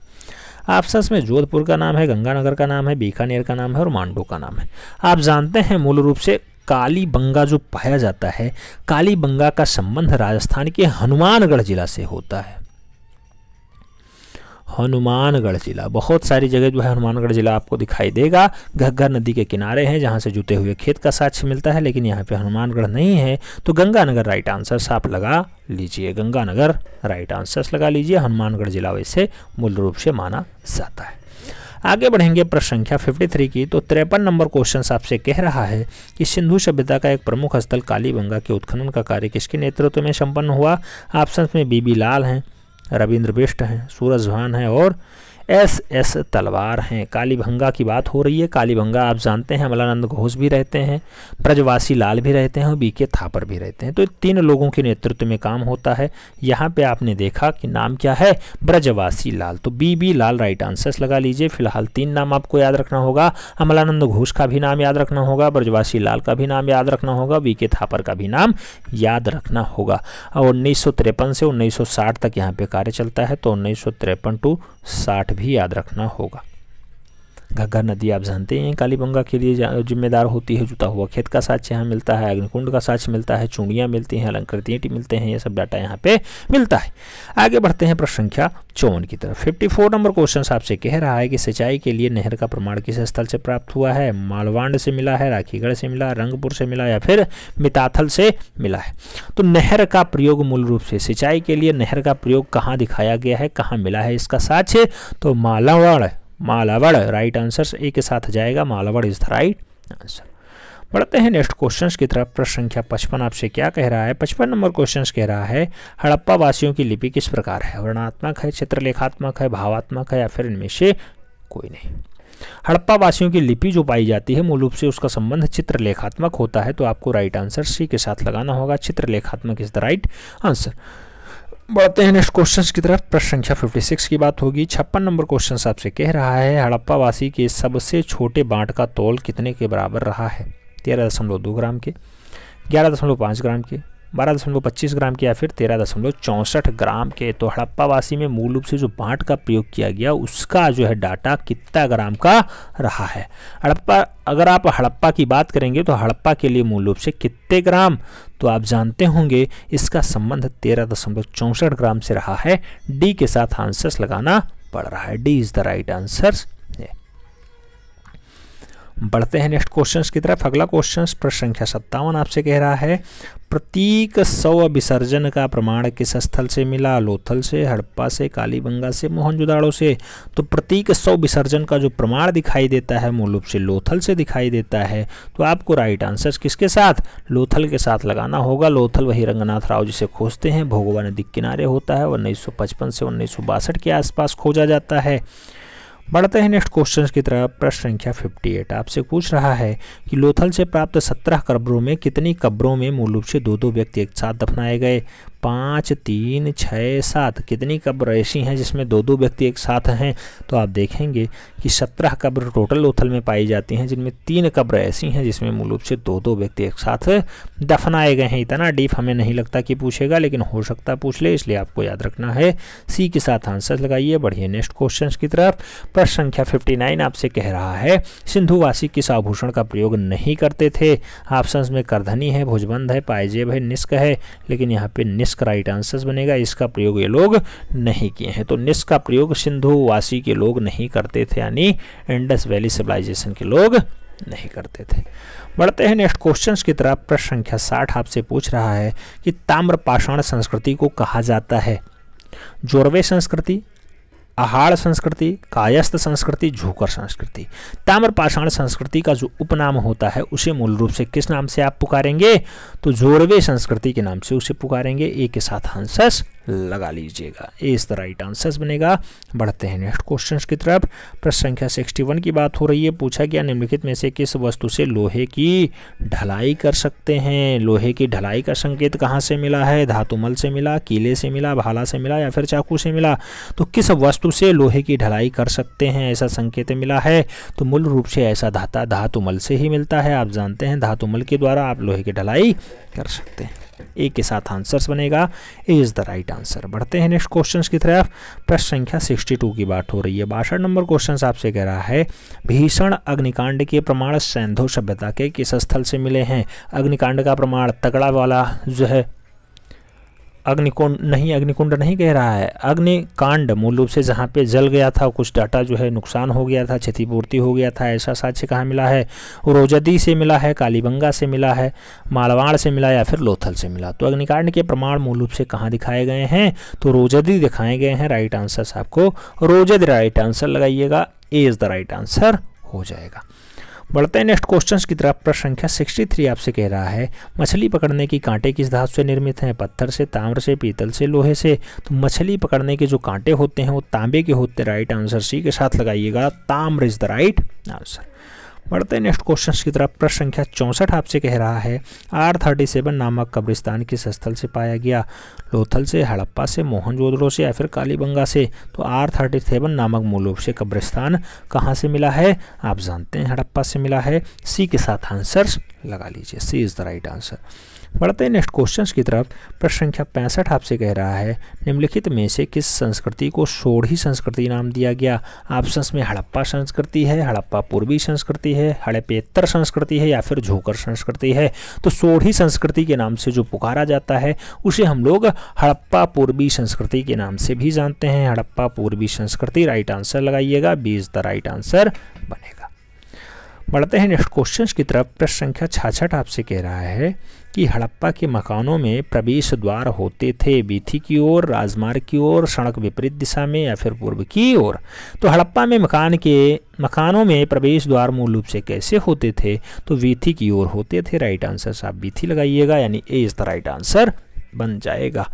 आपसस में जोधपुर का नाम है गंगानगर का नाम है बीकानेर का नाम है और मांडो का नाम है आप जानते हैं मूल रूप से काली बंगा जो पाया जाता है काली बंगा का संबंध राजस्थान के हनुमानगढ़ जिला से होता है हनुमानगढ़ ज़िला बहुत सारी जगह जो है हनुमानगढ़ ज़िला आपको दिखाई देगा घग्घर नदी के किनारे हैं जहाँ से जुटे हुए खेत का साक्ष्य मिलता है लेकिन यहाँ पे हनुमानगढ़ नहीं है तो गंगानगर राइट आंसर्स आप लगा लीजिए गंगानगर राइट आंसर्स लगा लीजिए हनुमानगढ़ ज़िला वैसे मूल रूप से माना जाता है आगे बढ़ेंगे प्रश्न संख्या 53 की तो तिरपन नंबर क्वेश्चन आपसे कह रहा है कि सिंधु सभ्यता का एक प्रमुख स्थल कालीबंगा के उत्खनन का कार्य किसके नेतृत्व में संपन्न हुआ ऑप्शन में बीबी लाल हैं रविंद्र बिष्ट हैं सूरज भान हैं और एस एस तलवार हैं कालीभंगा की बात हो रही है कालीभंगा आप जानते हैं अमलानंद घोष भी रहते हैं ब्रजवासी लाल भी रहते हैं और बी के थापर भी रहते हैं तो तीन लोगों के नेतृत्व में काम होता है यहाँ पे आपने देखा कि नाम क्या है ब्रजवासी लाल तो B B Lal right answers लगा लीजिए फिलहाल तीन नाम आपको याद रखना होगा अमलानंद घोष का भी नाम याद रखना होगा ब्रजवासी लाल का भी नाम याद रखना होगा वी के थापर का भी नाम याद रखना होगा और उन्नीस से उन्नीस तक यहाँ पर कार्य चलता है तो उन्नीस टू साठ भी याद रखना होगा घग्घर नदी आप जानते हैं कालीबंगा के लिए जिम्मेदार होती है जुता हुआ खेत का साक्ष यहाँ मिलता है अग्निकुंड का साक्ष मिलता है चूड़ियाँ मिलती हैं अलंकृत मिलते हैं ये सब डाटा यहाँ पे मिलता है आगे बढ़ते हैं प्रश्न संख्या चौवन की तरफ फिफ्टी फोर नंबर क्वेश्चन आपसे कह रहा है कि सिंचाई के लिए नहर का प्रमाण किस स्थल से प्राप्त हुआ है मालवांड से मिला है राखीगढ़ से मिला रंगपुर से मिला या फिर मिताथल से मिला है तो नहर का प्रयोग मूल रूप से सिंचाई के लिए नहर का प्रयोग कहाँ दिखाया गया है कहाँ मिला है इसका साक्ष्य तो मालवाड़ मालावड़ राइट आंसर ए के साथ जाएगा Malavad is the right answer बढ़ते हैं नेक्स्ट क्वेश्चन की तरफ प्रश्न संख्या पचपन आपसे क्या कह रहा है पचपन नंबर क्वेश्चन कह रहा है हड़प्पा वासियों की लिपि किस प्रकार है वर्णात्मक है चित्रलेखात्मक है भावात्मक है या फिर इनमें से कोई नहीं हड़प्पा वासियों की लिपि जो पाई जाती है मूल रूप से उसका संबंध चित्रलेखात्मक होता है तो आपको राइट आंसर सी के साथ लगाना होगा चित्रलेखात्मक इज द राइट आंसर बढ़ते हैं नेक्स्ट क्वेश्चंस की तरफ प्रश्न संख्या 56 की बात होगी छप्पन नंबर क्वेश्चन आपसे कह रहा है हड़प्पा वासी के सबसे छोटे बांट का तोल कितने के बराबर रहा है तेरह दशमलव दो ग्राम के ग्यारह दशमलव पाँच ग्राम के बारह दशमलव पच्चीस ग्राम के या फिर तेरह दशमलव चौंसठ ग्राम के तो हड़प्पावासी में मूल रूप से जो बांट का प्रयोग किया गया उसका जो है डाटा कितना ग्राम का रहा है हड़प्पा अगर आप हड़प्पा की बात करेंगे तो हड़प्पा के लिए मूल रूप से कितने ग्राम तो आप जानते होंगे इसका संबंध तेरह दशमलव चौंसठ ग्राम से रहा है डी के साथ आंसर्स लगाना पड़ रहा है D is the right answers बढ़ते हैं नेक्स्ट क्वेश्चंस की तरफ अगला क्वेश्चन प्रश्न संख्या सत्तावन आपसे कह रहा है प्रतीक सव विसर्जन का प्रमाण किस स्थल से मिला लोथल से हड़प्पा से कालीबंगा से मोहनजुदाड़ो से तो प्रतीक सव विसर्जन का जो प्रमाण दिखाई देता है मूल रूप से लोथल से दिखाई देता है तो आपको राइट आंसर किसके साथ लोथल के साथ लगाना होगा लोथल वही रंगनाथ राव जिसे खोजते हैं भोगवा नदी किनारे होता है उन्नीस से उन्नीस के आसपास खोजा जाता है बढ़ते हैं नेक्स्ट क्वेश्चन की तरफ प्रश्न संख्या 58 आपसे पूछ रहा है कि लोथल से प्राप्त 17 कब्रों में कितनी कब्रों में मूल रूप से दो दो व्यक्ति एक साथ दफनाए गए पाँच तीन छः सात कितनी कब्र ऐसी हैं जिसमें दो दो व्यक्ति एक साथ हैं तो आप देखेंगे कि सत्रह कब्र टोटल उथल में पाई जाती हैं जिनमें तीन कब्र ऐसी हैं जिसमें मूल रूप से दो दो व्यक्ति एक साथ दफनाए गए हैं इतना डीप हमें नहीं लगता कि पूछेगा लेकिन हो सकता पूछ ले इसलिए आपको याद रखना है सी के साथ आंसर लगाइए बढ़िए नेक्स्ट क्वेश्चन की तरफ प्रश्न संख्या फिफ्टी आपसे कह रहा है सिंधुवासी किस आभूषण का प्रयोग नहीं करते थे ऑप्शन में करधनी है भुजबंद है पायजेब है निस्क है लेकिन यहाँ पे निस्क इसका राइट आंसर बनेगा इसका प्रयोग ये लोग नहीं किए हैं तो निस का प्रयोग सिंधु वासी के लोग नहीं करते थे यानी इंडस वैली सिविलाइजेशन के लोग नहीं करते थे बढ़ते हैं नेक्स्ट क्वेश्चंस की तरफ प्रश्न संख्या साठ आपसे पूछ रहा है कि ताम्रपाषाण संस्कृति को कहा जाता है जोरवे संस्कृति आहाड़ संस्कृति कायस्थ संस्कृति झूकर संस्कृति ताम्रपाषाण संस्कृति का जो उपनाम होता है उसे मूल रूप से किस नाम से आप पुकारेंगे तो जोरवे संस्कृति के नाम से उसे पुकारेंगे एक के साथ हंसस लगा लीजिएगा इस द राइट आंसर बनेगा बढ़ते हैं नेक्स्ट क्वेश्चन की तरफ प्रश्न संख्या 61 की बात हो रही है पूछा गया निम्नलिखित में से किस वस्तु से लोहे की ढलाई कर सकते हैं लोहे की ढलाई का संकेत कहाँ से मिला है धातुमल से मिला कीले से मिला भाला से मिला या फिर चाकू से मिला तो किस वस्तु से लोहे की ढलाई कर सकते हैं ऐसा संकेत मिला है तो मूल रूप से ऐसा धाता धातुमल से ही मिलता है आप जानते हैं धातुमल के द्वारा आप लोहे की ढलाई कर सकते हैं ए के साथ आंसर्स बनेगा A is the right answer बढ़ते हैं नेक्स्ट क्वेश्चन की तरफ प्रश्न संख्या 62 की बात हो रही है बासठ नंबर क्वेश्चन आपसे कह रहा है भीषण अग्निकांड के प्रमाण सैंधो सभ्यता के किस स्थल से मिले हैं अग्निकांड का प्रमाण तगड़ा वाला जो है अग्निकुंड नहीं अग्निकुंड नहीं कह रहा है अग्निकांड मूल रूप से जहाँ पे जल गया था कुछ डाटा जो है नुकसान हो गया था क्षतिपूर्ति हो गया था ऐसा साक्ष्य कहाँ मिला है रोजदी से मिला है कालीबंगा से मिला है मालवाड़ से मिला या फिर लोथल से मिला तो अग्निकांड के प्रमाण मूल रूप से कहाँ दिखाए गए हैं तो रोजदी दिखाए गए हैं राइट आंसर आपको रोजद राइट आंसर लगाइएगा A is the right answer हो जाएगा बढ़ते हैं नेक्स्ट क्वेश्चन की तरफ प्रश्न संख्या 63 आपसे कह रहा है मछली पकड़ने की कांटे किस धातु से निर्मित हैं पत्थर से ताम्र से पीतल से लोहे से तो मछली पकड़ने के जो कांटे होते हैं वो तांबे के होते राइट आंसर सी के साथ लगाइएगा ताम्र इज द राइट आंसर बढ़ते नेक्स्ट क्वेश्चन की तरफ प्रश्न संख्या चौंसठ आपसे कह रहा है आर थर्टी सेवन नामक कब्रिस्तान किस स्थल से पाया गया लोथल से हड़प्पा से मोहनजोदड़ो से या फिर कालीबंगा से तो आर थर्टी सेवन नामक मूल रूप से कब्रिस्तान कहाँ से मिला है आप जानते हैं हड़प्पा से मिला है सी के साथ आंसर लगा लीजिए C is the right answer बढ़ते नेक्स्ट क्वेश्चंस की तरफ प्रश्न संख्या पैंसठ आपसे कह रहा है निम्नलिखित में से किस संस्कृति को सोढ़ी संस्कृति नाम दिया गया ऑप्शंस में हड़प्पा संस्कृति है हड़प्पा पूर्वी संस्कृति है हड़पेतर संस्कृति है या फिर झोकर संस्कृति है तो सोढ़ी संस्कृति के नाम से जो पुकारा जाता है उसे हम लोग हड़प्पा पूर्वी संस्कृति के नाम से भी जानते हैं हड़प्पा पूर्वी संस्कृति राइट आंसर लगाइएगा B is the right answer बनेगा बढ़ते हैं नेक्स्ट क्वेश्चन की तरफ प्रश्न संख्या छाछठ आपसे कह रहा है कि हड़प्पा के मकानों में प्रवेश द्वार होते थे बीथी की ओर राजमार्ग की ओर सड़क विपरीत दिशा में या फिर पूर्व की ओर तो हड़प्पा में मकान के मकानों में प्रवेश द्वार मूल रूप से कैसे होते थे तो वीथी की ओर होते थे राइट आंसर साहब बीथी लगाइएगा यानी A is the right answer बन जाएगा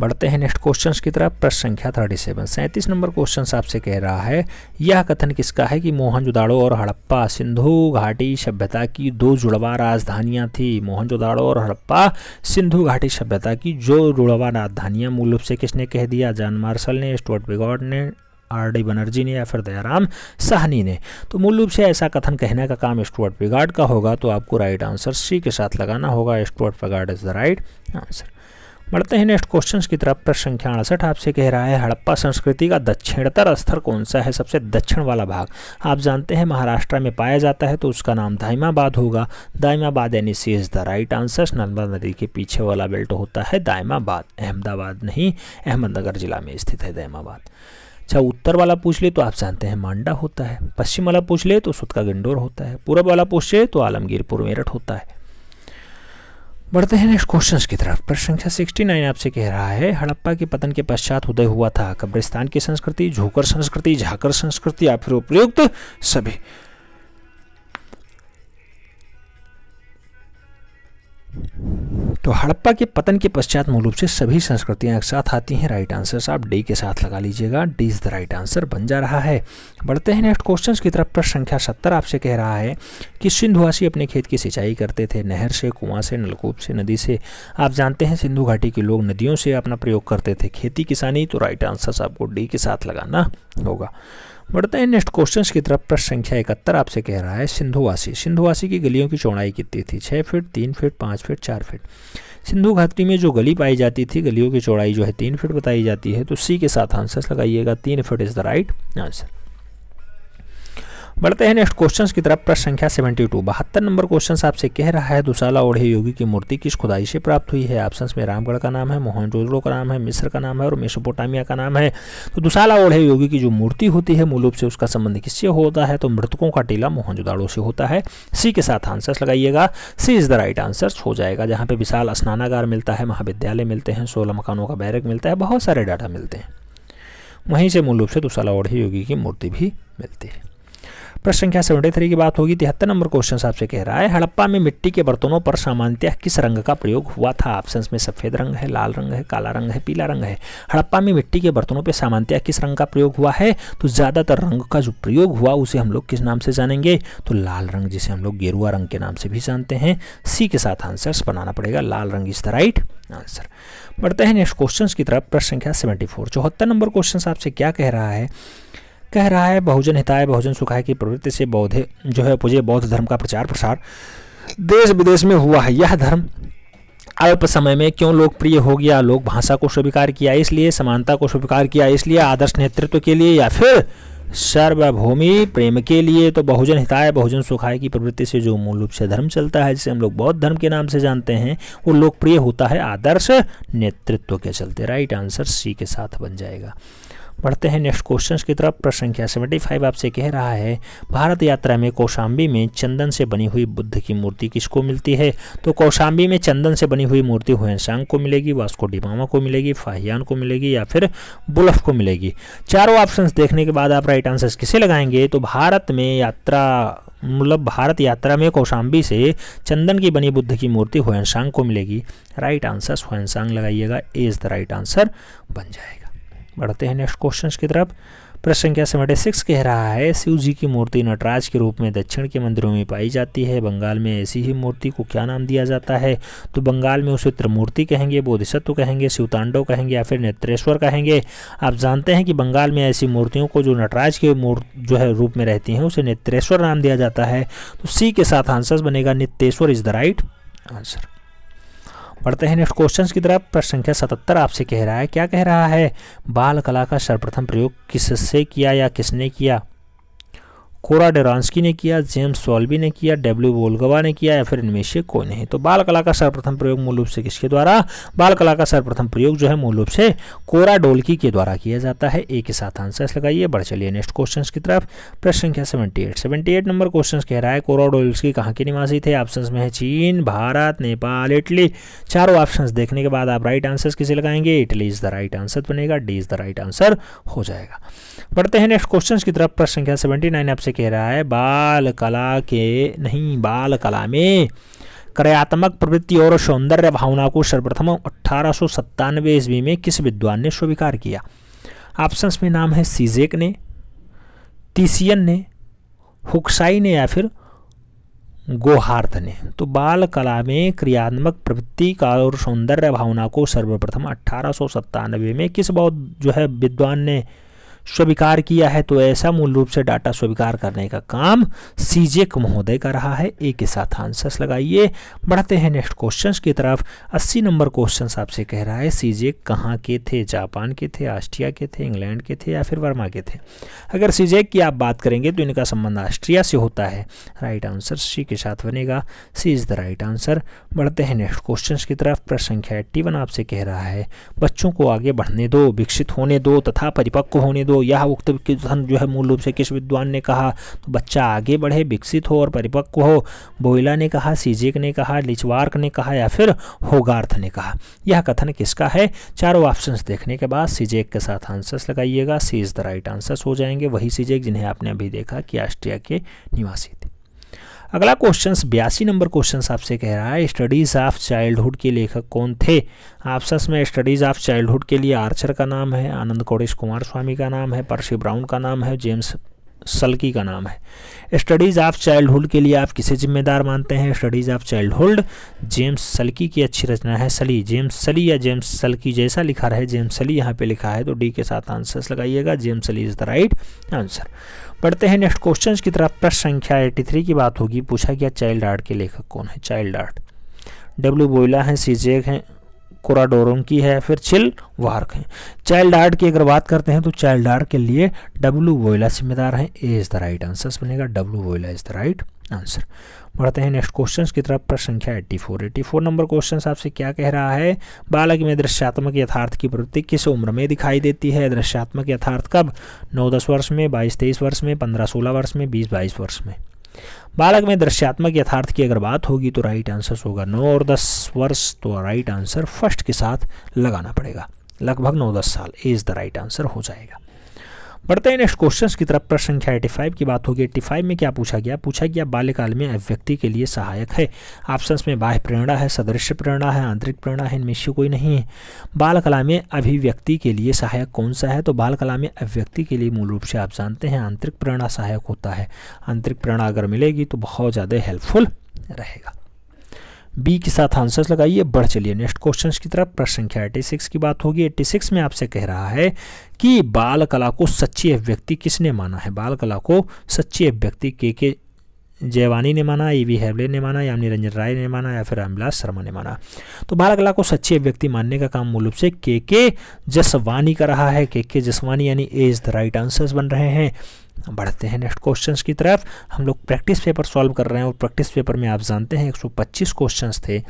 बढ़ते हैं नेक्स्ट क्वेश्चन की तरफ प्रश्न संख्या थर्टी सेवन सैंतीस नंबर क्वेश्चन आपसे कह रहा है यह कथन किसका है कि मोहनजोदाड़ो और हड़प्पा सिंधु घाटी सभ्यता की दो जुड़वा राजधानियां थी मोहनजोदाड़ो और हड़प्पा सिंधु घाटी सभ्यता की जो जुड़वा राजधानियां मूल रूप से किसने कह दिया जान मार्शल ने स्टोर्ट बिगॉड ने आर डी बनर्जी ने या फिर दयाराम साहनी ने तो मूल रूप से ऐसा कथन कहने का काम स्टुअर्ट पिगार्ड का होगा तो आपको राइट आंसर सी के साथ लगाना होगा Stuart Piggott is the right answer बढ़ते हैं नेक्स्ट क्वेश्चन की तरफ प्रश्न संख्या अड़सठ आपसे कह रहा है हड़प्पा संस्कृति का दक्षिणतर स्तर कौन सा है सबसे दक्षिण वाला भाग आप जानते हैं महाराष्ट्र में पाया जाता है तो उसका नाम दाइमाबाद होगा दाइमाबाद यानी C is the right answer Narmada नदी के पीछे वाला बेल्ट होता है दाइमाबाद अहमदाबाद नहीं अहमदनगर जिला में स्थित है दाइमाबाद अच्छा उत्तर वाला पूछ ले तो आप जानते हैं मांडा होता है पश्चिम वाला पूछ ले तो सुतका गंडोर होता है पूर्व वाला पूछ ले तो आलमगीरपुर मेरठ होता है बढ़ते हैं नेक्स्ट क्वेश्चन की तरफ प्रश्न संख्या 69 आपसे कह रहा है हड़प्पा के पतन के पश्चात उदय हुआ था कब्रिस्तान की संस्कृति झोकर संस्कृति झाकर संस्कृति या फिर उपयुक्त सभी तो हड़प्पा के पतन के पश्चात मूल रूप से सभी संस्कृतियां एक साथ आती हैं राइट आंसर आप डी के साथ लगा लीजिएगा D is the right answer बन जा रहा है बढ़ते हैं नेक्स्ट क्वेश्चन की तरफ प्रश्न संख्या सत्तर आपसे कह रहा है कि सिंधुवासी अपने खेत की सिंचाई करते थे नहर से कुआं से नलकूप से नदी से आप जानते हैं सिंधु घाटी के लोग नदियों से अपना प्रयोग करते थे खेती किसानी तो राइट आंसर आपको डी के साथ लगाना होगा बढ़ते हैं नेक्स्ट क्वेश्चन की तरफ प्रश्न संख्या इकहत्तर आपसे कह रहा है सिंधुवासी सिंधुवासी की गलियों की चौड़ाई कितनी थी छः फीट तीन फीट पाँच फीट चार फीट सिंधु घाटी में जो गली पाई जाती थी गलियों की चौड़ाई जो है तीन फीट बताई जाती है तो सी के साथ आंसर लगाइएगा तीन feet is the right answer बढ़ते हैं नेक्स्ट क्वेश्चन की तरफ प्रश्न संख्या सेवेंटी टू बहत्तर नंबर क्वेश्चन आपसे कह रहा है दुशाला ओढ़े योगी की मूर्ति किस खुदाई से प्राप्त हुई है ऑप्शन में रामगढ़ का नाम है मोहनजोदड़ो का नाम है मिस्र का नाम है और मेसोपोटामिया का नाम है तो दुशाला ओढ़े योगी की जो मूर्ति होती है मूल रूप से उसका संबंध किससे होता है तो मृतकों का टीला मोहनजोदाड़ो से होता है सी के साथ आंसर्स लगाइएगा C is the right answer हो जाएगा जहाँ पे विशाल स्नानागार मिलता है महाविद्यालय मिलते हैं सोलह मकानों का बैरक मिलता है बहुत सारे डाटा मिलते हैं वहीं से मूल रूप से दुशाला ओढ़े योगी की मूर्ति भी मिलती है प्रश्न संख्या सेवेंटी थ्री की बात होगी तिहत्तर नंबर क्वेश्चन आपसे कह रहा है हड़प्पा में मिट्टी के बर्तनों पर सामान्यतः किस रंग का प्रयोग हुआ था ऑप्शन में सफ़ेद रंग है लाल रंग है काला रंग है पीला रंग है हड़प्पा में मिट्टी के बर्तनों पर सामान्यतः किस रंग का प्रयोग हुआ है तो ज़्यादातर रंग का जो प्रयोग हुआ उसे हम लोग किस नाम से जानेंगे तो लाल रंग जिसे हम लोग गेरुआ रंग के नाम से भी जानते हैं सी के साथ आंसर बनाना पड़ेगा लाल रंग इज द राइट आंसर बढ़ते हैं नेक्स्ट क्वेश्चन की तरफ प्रश्न संख्या सेवेंटी फोर चौहत्तर नंबर क्वेश्चन आपसे क्या कह रहा है कह रहा है बहुजन हिताय बहुजन सुखाय की प्रवृत्ति से बौद्ध जो है पूजे बौद्ध धर्म का प्रचार प्रसार देश विदेश में हुआ है यह धर्म अल्प समय में क्यों लोकप्रिय हो गया लोग भाषा को स्वीकार किया इसलिए समानता को स्वीकार किया इसलिए आदर्श नेतृत्व के लिए या फिर सर्वभूमि प्रेम के लिए तो बहुजन हिताय बहुजन सुखाय की प्रवृत्ति से जो मूल रूप से धर्म चलता है जिसे हम लोग बौद्ध धर्म के नाम से जानते हैं वो लोकप्रिय होता है आदर्श नेतृत्व के चलते राइट आंसर सी के साथ बन जाएगा बढ़ते हैं नेक्स्ट क्वेश्चन की तरफ प्रश्न संख्या सेवेंटी फाइव आपसे कह रहा है भारत यात्रा में कौशाम्बी में चंदन से बनी हुई बुद्ध की मूर्ति किसको मिलती है तो कौशाम्बी में चंदन से बनी हुई मूर्ति हुएसांग को मिलेगी वास्को डिमामा को मिलेगी फाहियान को मिलेगी या फिर बुलफ को मिलेगी चारों ऑप्शन देखने के बाद आप राइट आंसर्स किसे लगाएंगे तो भारत में यात्रा मतलब भारत यात्रा में कौशाम्बी से चंदन की बनी बुद्ध की मूर्ति हुएसांग को मिलेगी राइट आंसर हुएसांग लगाइएगा एज द राइट आंसर बन जाएगा बढ़ते हैं नेक्स्ट क्वेश्चन की तरफ प्रश्न संख्या सेवेंटी सिक्स कह रहा है शिव जी की मूर्ति नटराज के रूप में दक्षिण के मंदिरों में पाई जाती है बंगाल में ऐसी ही मूर्ति को क्या नाम दिया जाता है तो बंगाल में उसे त्रिमूर्ति कहेंगे बोधिसत्व कहेंगे शिवतांडव कहेंगे या फिर नेत्रेश्वर कहेंगे आप जानते हैं कि बंगाल में ऐसी मूर्तियों को जो नटराज के मूर्ति जो है रूप में रहती हैं उसे नेत्रेश्वर नाम दिया जाता है तो सी के साथ आंसर बनेगा Nityeshwar is the right answer पढ़ते हैं नेक्स्ट क्वेश्चन की तरफ प्रश्न संख्या सतहत्तर आपसे कह रहा है क्या कह रहा है बाल कला का सर्वप्रथम प्रयोग किससे किया या किसने किया कोरा डेरानस्की ने किया जेम्स सोल्बी ने किया डब्ल्यू बोलगवा ने किया या फिर इनमें से कोई नहीं तो बाल कला का सर्वप्रथम प्रयोग मूल रूप से किसके द्वारा बाल कला का सर्वप्रथम प्रयोग जो है मूल रूप से कोरा डोलकी के द्वारा किया जाता है एक के साथ आंसर लगाइए बढ़ चलिए नेक्स्ट क्वेश्चन की तरफ प्रश्न संख्या seventy eight seventy eight number question कह रहा है कोरा डोल्सकी कहाँ के निवासी थे ऑप्शन में है चीन भारत नेपाल इटली चारों ऑप्शन देखने के बाद आप राइट आंसर किसे लगाएंगे Italy is the right answer बनेगा D is the right answer हो जाएगा बढ़ते हैं नेक्स्ट क्वेश्चन की तरफ प्रश्न संख्या सेवेंटी नाइन आपसे कह रहा है बाल कला के नहीं बाल कला में क्रयात्मक प्रवृत्ति और सौंदर्य भावना को सर्वप्रथम अट्ठारह सौ सत्तानवे ईस्वी में किस विद्वान ने स्वीकार किया ऑप्शन में नाम है सीजेक ने तीसियन ने हुक्साई ने या फिर गोहार्थ ने तो बाल कला में क्रियात्मक प्रवृत्ति का और सौंदर्य भावना को सर्वप्रथम अट्ठारह में किस बौद्ध जो है विद्वान ने स्वीकार किया है तो ऐसा मूल रूप से डाटा स्वीकार करने का काम सीजेक महोदय का रहा है ए के साथ आंसर्स लगाइए बढ़ते हैं नेक्स्ट क्वेश्चन की तरफ अस्सी नंबर क्वेश्चन आपसे कह रहा है सीजेक कहाँ के थे जापान के थे ऑस्ट्रिया के थे इंग्लैंड के थे या फिर वर्मा के थे अगर सीजेक की आप बात करेंगे तो इनका संबंध ऑस्ट्रिया से होता है राइट आंसर सी के साथ बनेगा C is the right answer बढ़ते हैं नेक्स्ट क्वेश्चन की तरफ प्रश्न संख्या एट्टी आपसे कह रहा है बच्चों को आगे बढ़ने दो विकसित होने दो तथा परिपक्व होने दो यह उक्त कथन जो है मूल रूप से किस विद्वान ने कहा तो बच्चा आगे बढ़े विकसित हो और परिपक्व हो बोइला ने कहा सीजेक ने कहा लिचवार्क ने कहा या फिर होगार्थ ने कहा यह कथन किसका है चारों ऑप्शंस देखने के बाद सीजेक के साथ आंसर्स लगाइएगा C is the right answers हो जाएंगे वही सीजेक जिन्हें आपने अभी देखा कि ऑस्ट्रिया के निवासी थे अगला क्वेश्चन बयासी नंबर क्वेश्चन आपसे कह रहा है स्टडीज़ ऑफ चाइल्डहुड के लेखक कौन थे आपसस में स्टडीज़ ऑफ चाइल्डहुड के लिए आर्चर का नाम है आनंद कौड़ेश कुमार स्वामी का नाम है परशी ब्राउन का नाम है जेम्स सल्की का नाम है स्टडीज़ ऑफ चाइल्डहुड के लिए आप किसे जिम्मेदार मानते हैं studies of childhood James Sully की अच्छी रचना है सली जेम्स सली या जेम्स सल्की जैसा लिखा रहे जेम्स सली यहाँ पे लिखा है तो डी के साथ आंसर्स लगाइएगा जेम्स सली इज़ द राइट आंसर पढ़ते हैं नेक्स्ट क्वेश्चन की तरफ प्रश्न संख्या एट्टी थ्री की बात होगी पूछा गया चाइल्ड आर्ट के लेखक कौन है चाइल्ड आर्ट डब्ल्यू बोयला हैं सीजेक हैं कोराडोरम की है फिर छिल वार्क है चाइल्ड आर्ट की अगर बात करते हैं तो चाइल्ड आर्ट के लिए डब्लू वोयला जिम्मेदार हैं A is the right answer बनेगा डब्लू वोयला इज़ द राइट आंसर बढ़ते हैं नेक्स्ट क्वेश्चंस की तरफ प्रश्न संख्या 84 84 नंबर क्वेश्चन आपसे क्या कह रहा है बालक में दृश्यात्मक यथार्थ की प्रवृत्ति किस उम्र में दिखाई देती है दृश्यात्मक यथार्थ कब नौ दस वर्ष में बाईस तेईस वर्ष में पंद्रह सोलह वर्ष में बीस बाईस वर्ष में बालक में दृश्यात्मक यथार्थ की अगर बात होगी तो राइट आंसर होगा नौ और दस वर्ष तो राइट आंसर फर्स्ट के साथ लगाना पड़ेगा लगभग नौ दस साल इज़ द राइट आंसर हो जाएगा बढ़ते हैं नेक्स्ट क्वेश्चन की तरफ प्रश्न संख्या एटी फाइव की बात होगी एट्टी फाइव में क्या पूछा गया पूछा गया बाल्यकाल में अभिव्यक्ति के लिए सहायक है ऑप्शन में बाह्य प्रेरणा है सदृश प्रेरणा है आंतरिक प्रेरणा है इनमें से कोई नहीं है बाल कला में अभिव्यक्ति के लिए सहायक कौन सा है तो बाल कला में अभिव्यक्ति के लिए मूल रूप से आप जानते हैं आंतरिक प्रेरणा सहायक होता है आंतरिक प्रेरणा अगर मिलेगी तो बहुत ज़्यादा हेल्पफुल रहेगा बी के साथ आंसर्स लगाइए बढ़ चलिए नेक्स्ट क्वेश्चन की तरफ प्रश्न संख्या एट्टी सिक्स की बात होगी एट्टी सिक्स में आपसे कह रहा है कि बाल कला को सच्ची अभिव्यक्ति किसने माना है बाल कला को सच्ची अभिव्यक्ति के के जयवानी ने माना ई वी हैवले ने माना या रंजन राय ने माना या फिर रामविलास शर्मा ने माना तो बाल कला को सच्ची अभिव्यक्ति मानने का काम मूल रूप से के के जसवानी का रहा है के के जसवानी यानी A is the right answers बन रहे हैं बढ़ते हैं नेक्स्ट क्वेश्चंस की तरफ हम लोग प्रैक्टिस पेपर सॉल्व कर रहे हैं और प्रैक्टिस पेपर में आप जानते हैं 125 क्वेश्चंस थे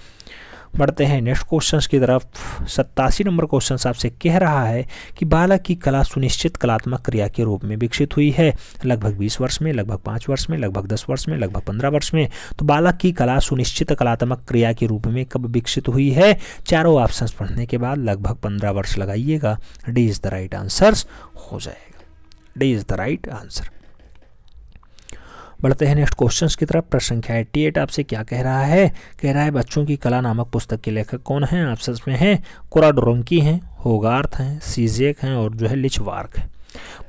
बढ़ते हैं नेक्स्ट क्वेश्चंस की तरफ सत्तासी नंबर क्वेश्चन आपसे कह रहा है कि बालक की कला सुनिश्चित कलात्मक क्रिया के रूप में विकसित हुई है लगभग 20 वर्ष में लगभग 5 वर्ष में लगभग 10 वर्ष में लगभग 15 वर्ष में तो बालक की कला सुनिश्चित कलात्मक क्रिया के रूप में कब विकसित हुई है चारों ऑप्शन पढ़ने के बाद लगभग पंद्रह वर्ष लगाइएगा D is the right answers हो जाएगा D is the right answer बढ़ते हैं नेक्स्ट क्वेश्चंस की तरफ प्रश्न संख्या एट्टी एट आपसे क्या कह रहा है कह रहा है बच्चों की कला नामक पुस्तक के लेखक कौन हैं ऑप्शन में हैं कोराडोरोंकी हैं होगार्थ हैं सीजेक हैं और जो है लिचवार्क है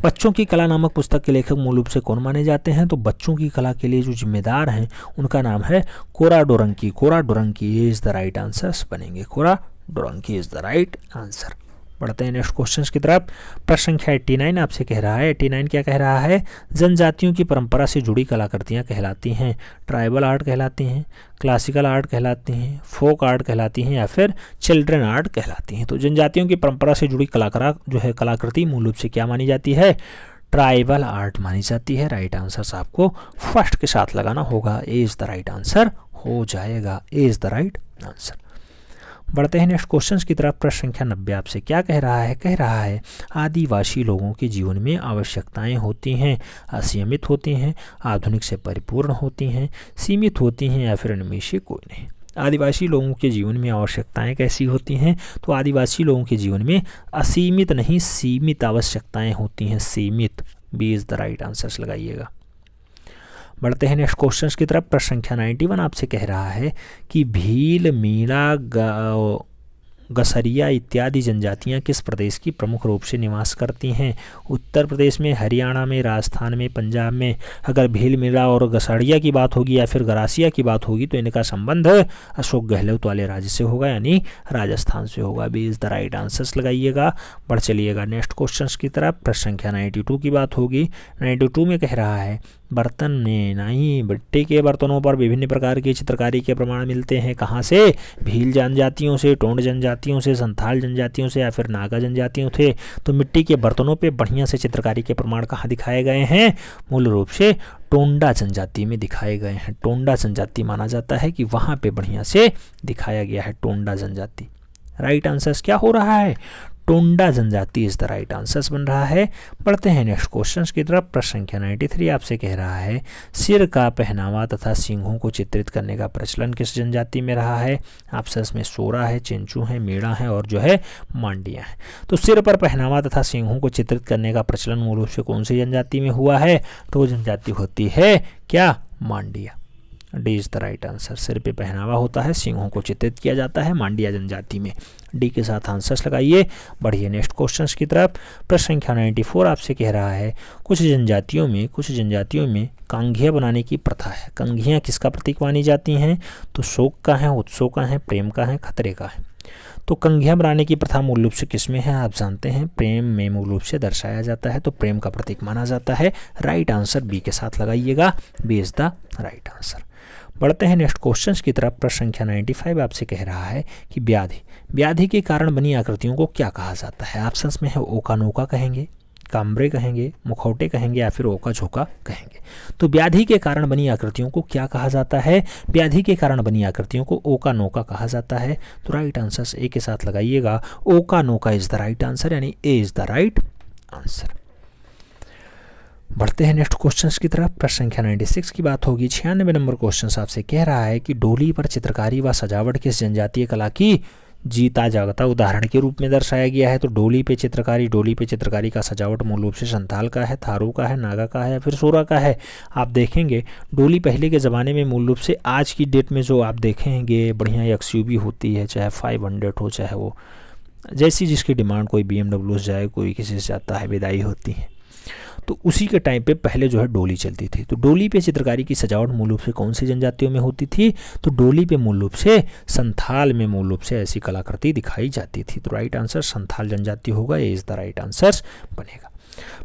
बच्चों की कला नामक पुस्तक के लेखक मूल रूप से कौन माने जाते हैं तो बच्चों की कला के लिए जो जिम्मेदार हैं उनका नाम है कोरा डोरंकी कोरा डोरंकी इज़ द राइट आंसर्स बनेंगे कोरा डोरंकी इज़ द राइट आंसर बढ़ते हैं नेक्स्ट क्वेश्चन की तरफ प्रश्न संख्या एट्टी नाइन आपसे कह रहा है एट्टी नाइन क्या कह रहा है जनजातियों की परंपरा से जुड़ी कलाकृतियाँ कहलाती हैं ट्राइबल आर्ट कहलाती हैं क्लासिकल आर्ट कहलाती हैं फोक आर्ट कहलाती हैं या फिर चिल्ड्रन आर्ट कहलाती हैं तो जनजातियों की परंपरा से जुड़ी कलाकरा जो है कलाकृति मूल रूप से क्या मानी जाती है ट्राइबल आर्ट मानी जाती है राइट आंसर आपको फर्स्ट के साथ लगाना होगा A is the right answer हो जाएगा A is the right answer बढ़ते हैं नेक्स्ट क्वेश्चन की तरफ प्रश्न संख्या नब्बे आपसे क्या कह रहा है कह रहा है आदिवासी लोगों के जीवन में आवश्यकताएं होती हैं असीमित होती हैं आधुनिक से परिपूर्ण होती हैं सीमित होती हैं या फिर इनमें से कोई नहीं आदिवासी लोगों के जीवन में आवश्यकताएं कैसी होती हैं तो आदिवासी लोगों के जीवन में असीमित नहीं सीमित आवश्यकताएं होती हैं सीमित B is the right answers लगाइएगा बढ़ते हैं नेक्स्ट क्वेश्चन की तरफ प्रश्न संख्या नाइन्टी वन आपसे कह रहा है कि भील मीणा गसरिया इत्यादि जनजातियां किस प्रदेश की प्रमुख रूप से निवास करती हैं उत्तर प्रदेश में हरियाणा में राजस्थान में पंजाब में अगर भील मीणा और गसरिया की बात होगी या फिर गरासिया की बात होगी तो इनका संबंध अशोक गहलोत वाले राज्य से होगा यानी राजस्थान से होगा B is the right answers लगाइएगा बढ़ चलिएगा नेक्स्ट क्वेश्चन की तरफ प्रश्न संख्या नाइन्टी की बात होगी नाइन्टी में कह रहा है बर्तन में नहीं मिट्टी के बर्तनों पर विभिन्न प्रकार की चित्रकारी के प्रमाण मिलते हैं कहाँ से भील जनजातियों से टोंड जनजातियों से संथाल जनजातियों से या फिर नागा जनजातियों से तो मिट्टी के बर्तनों पे बढ़िया से चित्रकारी के प्रमाण कहाँ दिखाए गए हैं मूल रूप से टोंडा जनजाति में दिखाए गए हैं टोंडा जनजाति माना जाता है कि वहाँ पर बढ़िया से दिखाया गया है टोंडा जनजाति राइट right आंसर क्या हो रहा है टोंडा जनजाति इज द राइट आंसर्स बन रहा है पढ़ते हैं नेक्स्ट क्वेश्चन की तरफ प्रश्न संख्या नाइन्टी थ्री आपसे कह रहा है सिर का पहनावा तथा सिंहों को चित्रित करने का प्रचलन किस जनजाति में रहा है आपसे में सोरा है चिंचू है मेड़ा है और जो है मांडिया है तो सिर पर पहनावा तथा सिंहों को चित्रित करने का प्रचलन मूल रूप से कौन सी जनजाति में हुआ है तो जनजाति होती है क्या Mandia D is the right answer सिर पे पहनावा होता है सिंहों को चित्रित किया जाता है मांडिया जनजाति में डी के साथ आंसर्स लगाइए बढ़िए नेक्स्ट क्वेश्चंस की तरफ प्रश्न संख्या 94 आपसे कह रहा है कुछ जनजातियों में कुछ जनजातियों में कांघिया बनाने की प्रथा है कंघियाँ किसका प्रतीक मानी जाती हैं तो शोक का है उत्सव का है प्रेम का है खतरे का है तो कंघिया बनाने की प्रथा मूल रूप से किसमें है आप जानते हैं प्रेम में मूल रूप से दर्शाया जाता है तो प्रेम का प्रतीक माना जाता है राइट आंसर बी के साथ लगाइएगा B is the right answer बढ़ते हैं नेक्स्ट क्वेश्चन की तरफ प्रश्न संख्या 95 आपसे कह रहा है कि व्याधि व्याधि के कारण बनी आकृतियों को क्या कहा जाता है ऑप्शंस में है ओका नोका कहेंगे काम्बरे कहेंगे मुखौटे कहेंगे या फिर ओका झोंका कहेंगे तो व्याधि के कारण बनी आकृतियों को क्या कहा जाता है व्याधि के कारण बनी आकृतियों को ओका नोका कहा जाता है तो राइट आंसर ए के साथ लगाइएगा ओका नोका इज द राइट आंसर यानी A is the right answer बढ़ते हैं नेक्स्ट क्वेश्चंस की तरफ प्रश्न संख्या 96 की बात होगी छियानवे नंबर क्वेश्चन आपसे कह रहा है कि डोली पर चित्रकारी व सजावट किस जनजातीय कला की जीता जागता उदाहरण के रूप में दर्शाया गया है तो डोली पे चित्रकारी डोली पे चित्रकारी का सजावट मूल रूप से संथाल का है थारू का है नागा का है या फिर सोरा का है आप देखेंगे डोली पहले के ज़माने में मूल रूप से आज की डेट में जो आप देखेंगे बढ़िया यक्स्यूबी होती है चाहे फाइव हंड्रेड हो चाहे वो जैसी जिसकी डिमांड कोई बी एम जाए कोई किसी से आता है विदाई होती है तो उसी के टाइम पे पहले जो है डोली चलती थी तो डोली पे चित्रकारी की सजावट मूल रूप से कौन सी जनजातियों में होती थी तो डोली पे मूल रूप से संथाल में मूल रूप से ऐसी कलाकृति दिखाई जाती थी तो राइट आंसर संथाल जनजाति होगा ये इज़ द राइट आंसर बनेगा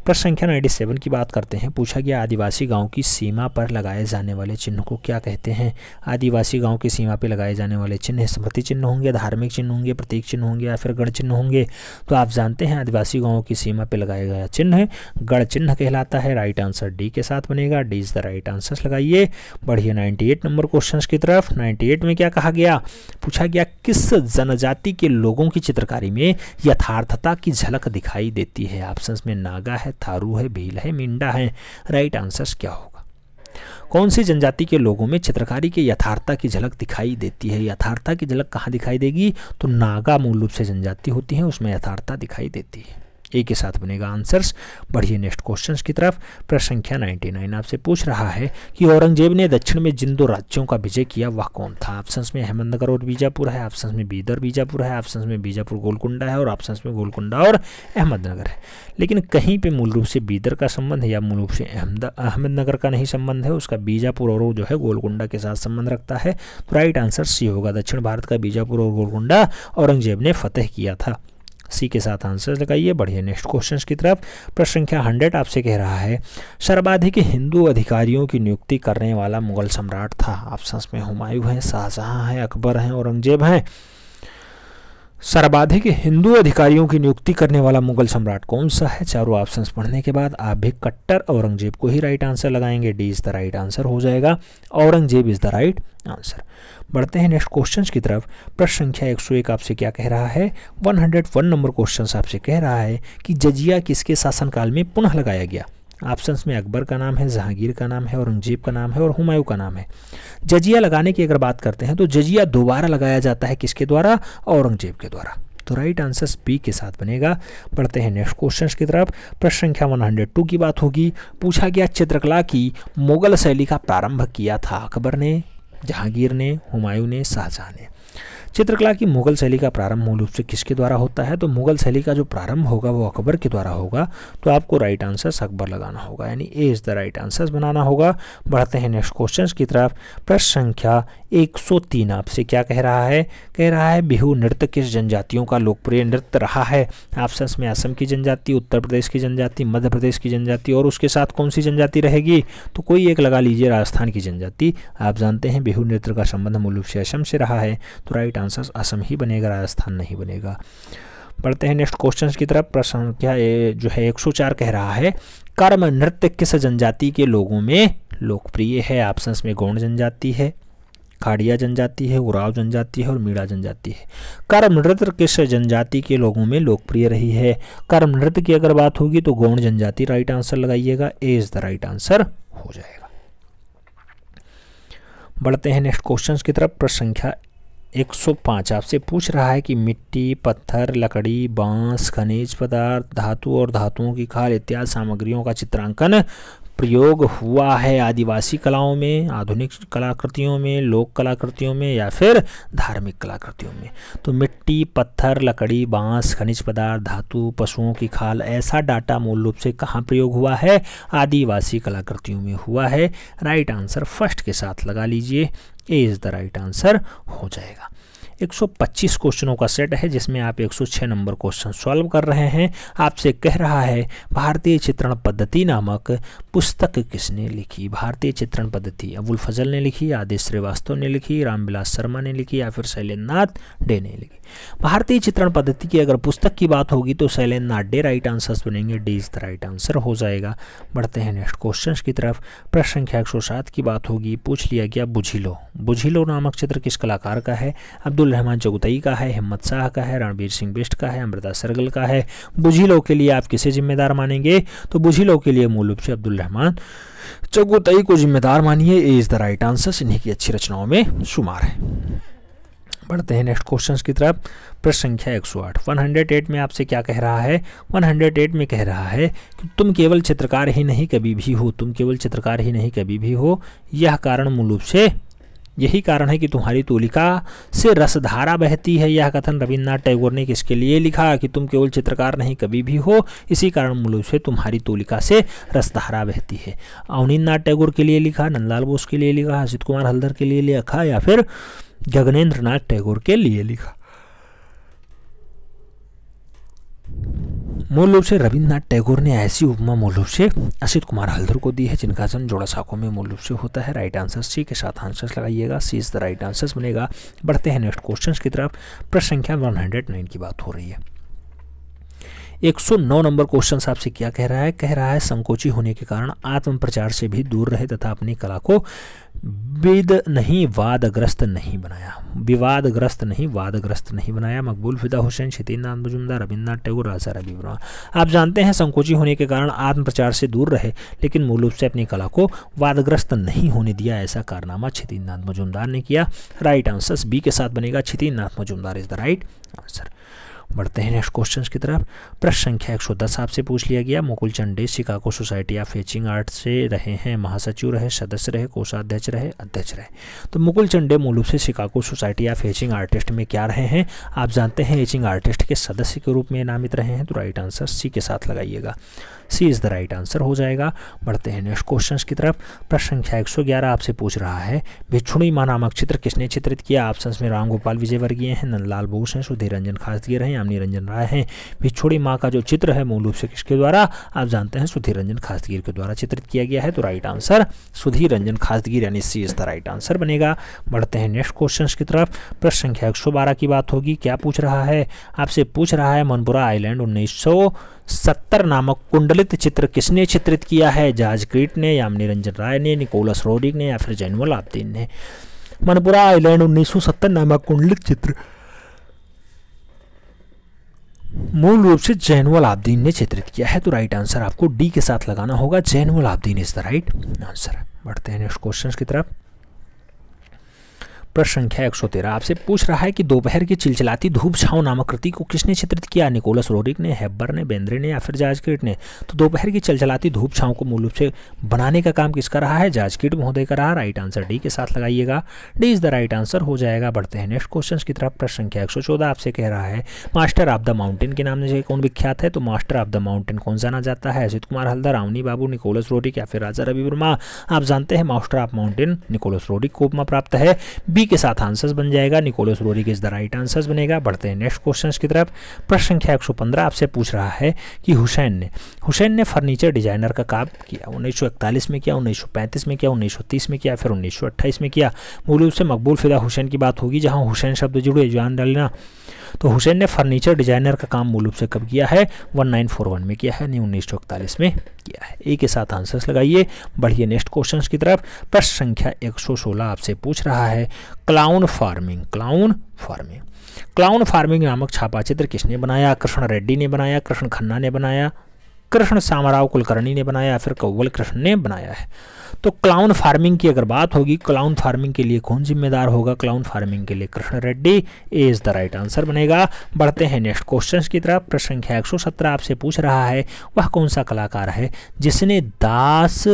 प्रश्न संख्या सेवन की बात करते हैं पूछा गया आदिवासी गांव की सीमा पर लगाए जाने वाले चिन्ह को क्या कहते हैं आदिवासी गांव की सीमा पर लगाए जाने वाले चिन्ह स्मृति चिन्ह होंगे धार्मिक चिन्ह होंगे प्रतीक चिन्ह होंगे या फिर गढ़ चिन्ह होंगे तो आप जानते हैं आदिवासी गाँव की सीमा पर लगाया गया चिन्ह गढ़ चिन्ह कहलाता है राइट आंसर डी के साथ बनेगा D is the right answer लगाइए बढ़िया नाइन्टी नंबर क्वेश्चन की तरफ नाइन्टी में क्या कहा गया पूछा गया किस जनजाति के लोगों की चित्रकारी में यथार्थता की झलक दिखाई देती है ऑप्शन में नाग नागा है थारू है भील है मिंडा है राइट आंसर्स क्या होगा कौन सी जनजाति के लोगों में चित्रकारी के यथार्थता की झलक दिखाई देती है यथार्थता की झलक कहाँ दिखाई देगी तो नागा मूल रूप से जनजाति होती है उसमें यथार्थता दिखाई देती है ए के साथ बनेगा आंसर्स बढ़िए नेक्स्ट क्वेश्चन की तरफ प्रश्न संख्या 99 आपसे पूछ रहा है कि औरंगजेब ने दक्षिण में जिन दो राज्यों का विजय किया वह कौन था ऑप्शन में अहमदनगर और बीजापुर है ऑप्शन में बीदर बीजापुर है ऑप्शन में बीजापुर गोलकुंडा है और ऑप्शन में गोलकुंडा और अहमदनगर है लेकिन कहीं पर मूल रूप से बीदर का संबंध है या मूल रूप से अहमदनगर का नहीं संबंध है उसका बीजापुर और जो है गोलकुंडा के साथ संबंध रखता है तो राइट आंसर सी होगा दक्षिण भारत का बीजापुर और गोलकुंडा औरंगजेब ने फतेह किया था सी के साथ आंसर लगाइए बढ़िया नेक्स्ट क्वेश्चन की तरफ प्रश्न संख्या हंड्रेड आपसे कह रहा है सर्वाधिक हिंदू अधिकारियों की नियुक्ति करने वाला मुगल सम्राट था ऑप्शन में हुमायूं हैं शाहजहाँ हैं अकबर हैं औरंगजेब हैं सर्वाधिक हिंदू अधिकारियों की नियुक्ति करने वाला मुगल सम्राट कौन सा है चारों ऑप्शंस पढ़ने के बाद आप भी कट्टर औरंगजेब को ही राइट आंसर लगाएंगे D is the right answer हो जाएगा Aurangzeb is the right answer बढ़ते हैं नेक्स्ट क्वेश्चंस की तरफ प्रश्न संख्या 101 आपसे क्या कह रहा है 101 नंबर क्वेश्चन आपसे कह रहा है कि जजिया किसके शासनकाल में पुनः लगाया गया ऑप्शंस में अकबर का नाम है जहांगीर का नाम है औरंगजेब का नाम है और हुमायूं का नाम है जजिया लगाने की अगर बात करते हैं तो जजिया दोबारा लगाया जाता है किसके द्वारा औरंगजेब के द्वारा तो राइट आंसर बी के साथ बनेगा पढ़ते हैं नेक्स्ट क्वेश्चन की तरफ प्रश्न संख्या वन की बात होगी पूछा गया चित्रकला की मुगल शैली का प्रारंभ किया था अकबर ने जहांगीर ने हुमायूं ने शाहजहां ने चित्रकला की मुगल शैली का प्रारंभ मूल रूप से किसके द्वारा होता है तो मुगल शैली का जो प्रारंभ होगा वो अकबर के द्वारा होगा तो आपको राइट आंसर अकबर लगाना होगा यानी A is the right answer बनाना होगा बढ़ते हैं नेक्स्ट क्वेश्चन की तरफ प्रश्न संख्या तीन आपसे क्या कह रहा है कह रहा है बिहू नृत्य किस जनजातियों का लोकप्रिय नृत्य रहा है ऑप्शन में असम की जनजाति उत्तर प्रदेश की जनजाति मध्य प्रदेश की जनजाति और उसके साथ कौन सी जनजाति रहेगी तो कोई एक लगा लीजिए राजस्थान की जनजाति आप जानते हैं बिहू नृत्य का संबंध मूल रूप से असम से रहा है तो राइट आंसर असम ही बनेगा राजस्थान नहीं बनेगा बढ़ते हैं नेक्स्ट क्वेश्चन की तरफ प्रश्न संख्या जो है 104 कह रहा है कर्म नृत्य किस जनजाति के लोगों में लोकप्रिय है ऑप्शन में गौण जनजाति है खाड़िया जनजाति है उराव जनजाति है और मीणा जनजाति है कर्म नृत्य किस जनजाति के लोगों में लोकप्रिय रही है कर्म नृत्य की अगर बात होगी तो गौण जनजाति राइट आंसर लगाइएगा A is the right answer हो जाएगा बढ़ते हैं नेक्स्ट क्वेश्चन की तरफ प्रश्न संख्या 105 आपसे पूछ रहा है कि मिट्टी पत्थर लकड़ी बांस खनिज पदार्थ धातु और धातुओं की खाल इत्यादि सामग्रियों का चित्रांकन प्रयोग हुआ है आदिवासी कलाओं में आधुनिक कलाकृतियों में लोक कलाकृतियों में या फिर धार्मिक कलाकृतियों में तो मिट्टी पत्थर लकड़ी बांस खनिज पदार्थ धातु पशुओं की खाल ऐसा डाटा मूल रूप से कहाँ प्रयोग हुआ है आदिवासी कलाकृतियों में हुआ है राइट आंसर फर्स्ट के साथ लगा लीजिए A is the right answer हो जाएगा 125 क्वेश्चनों का सेट है जिसमें आप 106 नंबर क्वेश्चन सॉल्व कर रहे हैं आपसे कह रहा है भारतीय चित्रण पद्धति नामक पुस्तक किसने लिखी भारतीय चित्रण पद्धति अबुल फजल ने लिखी आदेश श्रीवास्तव ने लिखी रामविलास शर्मा ने लिखी या फिर शैलेन्द्र नाथ डे ने लिखी भारतीय चित्रण पद्धति की अगर पुस्तक की बात होगी तो शैलेन्द्र नाथ डे राइट आंसर बनेंगे D is the right answer हो जाएगा बढ़ते हैं नेक्स्ट क्वेश्चन की तरफ प्रश्न संख्या एक की बात होगी पूछ लिया गया बुझिलो बुझिलो नामक चित्र किस कलाकार का है अब्दुल रहमान चौगुतई का है हिम्मत शाह का है रणवीर सिंह बिष्ट का है अमृता सरगल का है बुझी लोग के लिए आप किसे जिम्मेदार मानेंगे तो बुझी लोग के लिए मूल रूप से अब्दुल रहमान चौगुतई को जिम्मेदार मानिए इज़ द राइट आंसर इन्हीं की अच्छी रचनाओं में शुमार है बढ़ते हैं नेक्स्ट क्वेश्चन की तरफ प्रश्न संख्या 108 108 में आपसे क्या कह रहा है 108 में कह रहा है कि तुम केवल चित्रकार ही नहीं कभी भी हो तुम केवल चित्रकार ही नहीं कभी भी हो यह कारण मूल रूप से यही कारण है कि तुम्हारी तूलिका से रसधारा बहती है यह कथन रविन्द्रनाथ टैगोर ने किसके लिए लिखा कि तुम केवल चित्रकार नहीं कभी भी हो इसी कारण मूल से तुम्हारी तूलिका से रसधारा बहती है अवनीन्द्रनाथ टैगोर के लिए लिखा नंदलाल बोस के लिए लिखा हर्षित कुमार हल्दर के लिए लिखा या फिर गगनेन्द्र नाथ टैगोर के लिए लिखा मूल रूप से रविन्द्रनाथ टैगोर ने ऐसी उपमा मूल रूप से असित कुमार हल्दर को दी है जिनका जन्म जोड़ा साखों में मूल रूप से होता है राइट आंसर सी के साथ आंसर्स लगाइएगा C is the right answers बनेगा बढ़ते हैं नेक्स्ट क्वेश्चन की तरफ प्रश्न संख्या 109 की बात हो रही है 109 नंबर क्वेश्चन आपसे क्या कह रहा है कह रहा है संकोची होने के कारण आत्म प्रचार से भी दूर रहे तथा अपनी कला को विद नहीं वादग्रस्त नहीं बनाया विवादग्रस्त नहीं वादग्रस्त नहीं बनाया मकबूल फिदा हुसैन नाथ मजुमदार रविन्द्रनाथ टैगोर राजा रवि वर्मा आप जानते हैं संकोची होने के कारण आत्म प्रचार से दूर रहे लेकिन मूल रूप से अपनी कला को वादग्रस्त नहीं होने दिया ऐसा कारनामा नाथ मजुमदार ने किया राइट आंसर बी के साथ बनेगा Nath Majumdar is the right answer बढ़ते हैं नेक्स्ट क्वेश्चन की तरफ प्रश्न संख्या 110 आपसे पूछ लिया गया Mukul Chande Chicago society of etching art से रहे हैं महासचिव रहे सदस्य रहे कोषाध्यक्ष रहे अध्यक्ष रहे तो मुकुल चंडे मूल रूप से Chicago society of etching artist में क्या रहे हैं आप जानते हैं एचिंग आर्टिस्ट के सदस्य के रूप में नामित रहे हैं तो राइट आंसर सी के साथ लगाइएगा C is the right answer हो जाएगा बढ़ते हैं नेक्स्ट क्वेश्चन की तरफ प्रश्न संख्या एक सौ ग्यारह आपसे पूछ रहा है भिक्षुणी माँ नामक चित्र किसने चित्रित किया ऑप्शन में राम गोपाल विजयवर्गीय हैं नंदलाल बोस हैं सुधीर रंजन खासगीर हैं यामनी रंजन राय हैं भिक्षुणी माँ का जो चित्र है मूल रूप से किसके द्वारा आप जानते हैं सुधीर रंजन खासगीर के द्वारा चित्रित किया गया है तो राइट आंसर सुधीर रंजन खासगीर यानी C is the right answer बनेगा बढ़ते हैं नेक्स्ट क्वेश्चन की तरफ प्रश्न संख्या एक की बात होगी क्या पूछ रहा है आपसे पूछ रहा है मनपुरा आइलैंड उन्नीस सत्तर नामक कुंडलित चित्र किसने चित्रित किया है जाज क्रीट ने या निरंजन राय ने निकोलस रोडिक ने या फिर जैनुअल आब्दीन ने मनपुरा आइलैंड 1970 नामक कुंडलित चित्र मूल रूप से जैनुअल आब्दीन ने चित्रित किया है तो राइट आंसर आपको डी के साथ लगाना होगा Zainul Abedin is the right answer बढ़ते हैं नेक्स्ट क्वेश्चन की तरफ प्रश्न संख्या एक सौ तेरह आपसे पूछ रहा है कि दोपहर की चिलचिलाती धूप छाव नामक कृति को किसने चित्रित किया निकोलस रोरिक ने हेब्बर ने बेंद्रे ने या फिर जाजकीट ने तो दोपहर की चिलचिलाती धूप छाव को मूल रूप से बनाने का काम किसका रहा है जाजकीट महोदय का रहा राइट आंसर डी के साथ लगाइएगा D is the right answer हो जाएगा बढ़ते हैं नेक्स्ट क्वेश्चन की तरफ प्रश्न संख्या एक आपसे कह रहा है मास्टर ऑफ द माउंटेन के नाम से कौन विख्यात है तो मास्टर ऑफ द माउंटेन कौन जाना जाता है अजित कुमार हल्दर रावनी बाबू निकोलस रोरिक या फिर राजा रवि वर्मा आप जानते हैं master of mountain Nicholas Roerich को प्राप्त है बी बी के साथ आंसर्स बन जाएगा Nicholas Roerich is the right answers बनेगा बढ़ते हैं नेक्स्ट क्वेश्चन की तरफ प्रश्न संख्या 115 आपसे पूछ रहा है कि हुसैन ने हुसैन ने फर्नीचर डिजाइनर का काम किया 1941 में किया 1935 में किया 1930 में किया फिर 1928 में किया मूल रूप से मकबूल फिदा हुसैन की बात होगी जहाँ हुसैन शब्द जुड़े जान डालना तो हुसैन ने फर्नीचर डिजाइनर का काम मूल रूप से कब किया है 1941 में किया है नहीं उन्नीस में किया है ए के साथ आंसर्स लगाइए बढ़िए नेक्स्ट क्वेश्चन की तरफ प्रश्न संख्या 116 आपसे पूछ रहा है clown farming clown farming clown farming नामक छापा चित्र किसने बनाया कृष्ण रेड्डी ने बनाया कृष्ण खन्ना ने बनाया कृष्ण सामराव कुलकर्णी ने बनाया फिर कौवल कृष्ण ने बनाया है तो क्लाउन फार्मिंग की अगर बात होगी क्लाउन फार्मिंग के लिए कौन जिम्मेदार होगा क्लाउन फार्मिंग के लिए Krishna Reddy is the right answer बनेगा बढ़ते हैं नेक्स्ट क्वेश्चंस की तरफ प्रश्न संख्या 117 आपसे पूछ रहा है वह कौन सा कलाकार है जिसने दास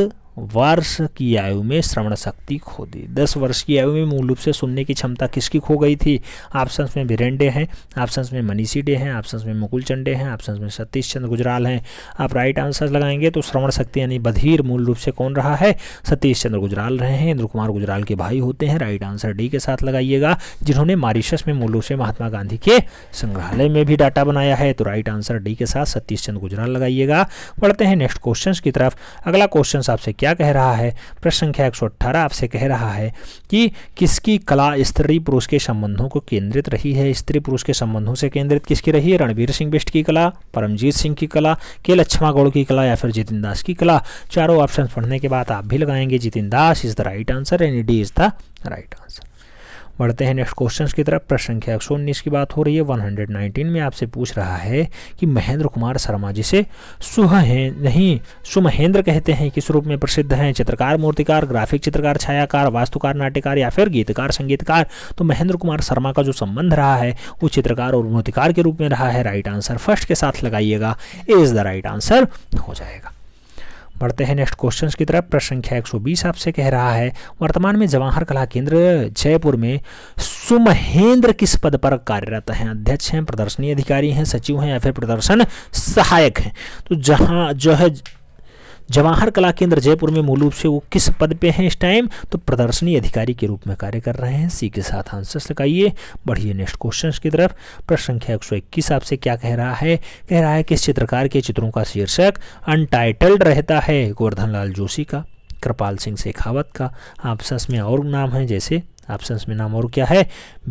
वर्ष की आयु में श्रवण शक्ति खो दी दस वर्ष की आयु में मूल रूप से सुनने की क्षमता किसकी खो गई थी ऑप्शंस में भिरेंडे हैं ऑप्शंस में मनीषी डे हैं ऑप्शंस में मुकुल चंडे हैं ऑप्शंस में सतीश चंद्र गुजराल हैं आप राइट आंसर लगाएंगे तो श्रवण शक्ति यानी बधीर मूल रूप से कौन रहा है सतीश चंद्र गुजराल रहे हैं इंद्र कुमार गुजराल के भाई होते हैं राइट आंसर डी के साथ लगाइएगा जिन्होंने मॉरिशस में मूल रूप से महात्मा गांधी के संग्रहालय में भी डाटा बनाया है तो राइट आंसर डी के साथ सतीश चंद्र गुजराल लगाइएगा बढ़ते हैं नेक्स्ट क्वेश्चन की तरफ अगला क्वेश्चन आपसे क्या क्या कह रहा है प्रश्न संख्या एक आपसे कह रहा है कि किसकी कला स्त्री पुरुष के संबंधों को केंद्रित रही है स्त्री पुरुष के संबंधों से केंद्रित किसकी रही है रणवीर सिंह बिष्ट की कला परमजीत सिंह की कला के लक्ष्मा गौड़ की कला या फिर जितिन दास की कला चारों ऑप्शन पढ़ने के बाद आप भी लगाएंगे Jitin Das is the right answer and D is the right answer बढ़ते हैं नेक्स्ट क्वेश्चन की तरफ प्रश्न संख्या एक की बात हो रही है 119 में आपसे पूछ रहा है कि महेंद्र कुमार शर्मा जिसे सुह हैं नहीं सुमहेंद्र कहते हैं किस रूप में प्रसिद्ध हैं चित्रकार मूर्तिकार ग्राफिक चित्रकार छायाकार वास्तुकार नाट्यकार या फिर गीतकार संगीतकार तो महेंद्र कुमार शर्मा का जो संबंध रहा है वो चित्रकार और मूर्तिकार के रूप में रहा है राइट आंसर फर्स्ट के साथ लगाइएगा इज द राइट आंसर हो जाएगा बढ़ते हैं नेक्स्ट क्वेश्चन की तरफ प्रश्न संख्या 120 आपसे कह रहा है वर्तमान में जवाहर कला केंद्र जयपुर में सुमहेंद्र किस पद पर कार्यरत हैं अध्यक्ष हैं प्रदर्शनी अधिकारी हैं सचिव हैं या फिर प्रदर्शन सहायक हैं तो जहाँ जो है जवाहर कला केंद्र जयपुर में मूल रूप से वो किस पद पे हैं इस टाइम तो प्रदर्शनी अधिकारी के रूप में कार्य कर रहे हैं सी के साथ आंसर्स लगाइए बढ़िए नेक्स्ट क्वेश्चन की तरफ प्रश्न संख्या एक सौ इक्कीस आपसे क्या कह रहा है कह रहा है इस चित्रकार के चित्रों का शीर्षक अनटाइटल्ड रहता है गोवर्धन लाल जोशी का कृपाल सिंह शेखावत का आपसस में और नाम है जैसे ऑप्शंस में नाम और क्या है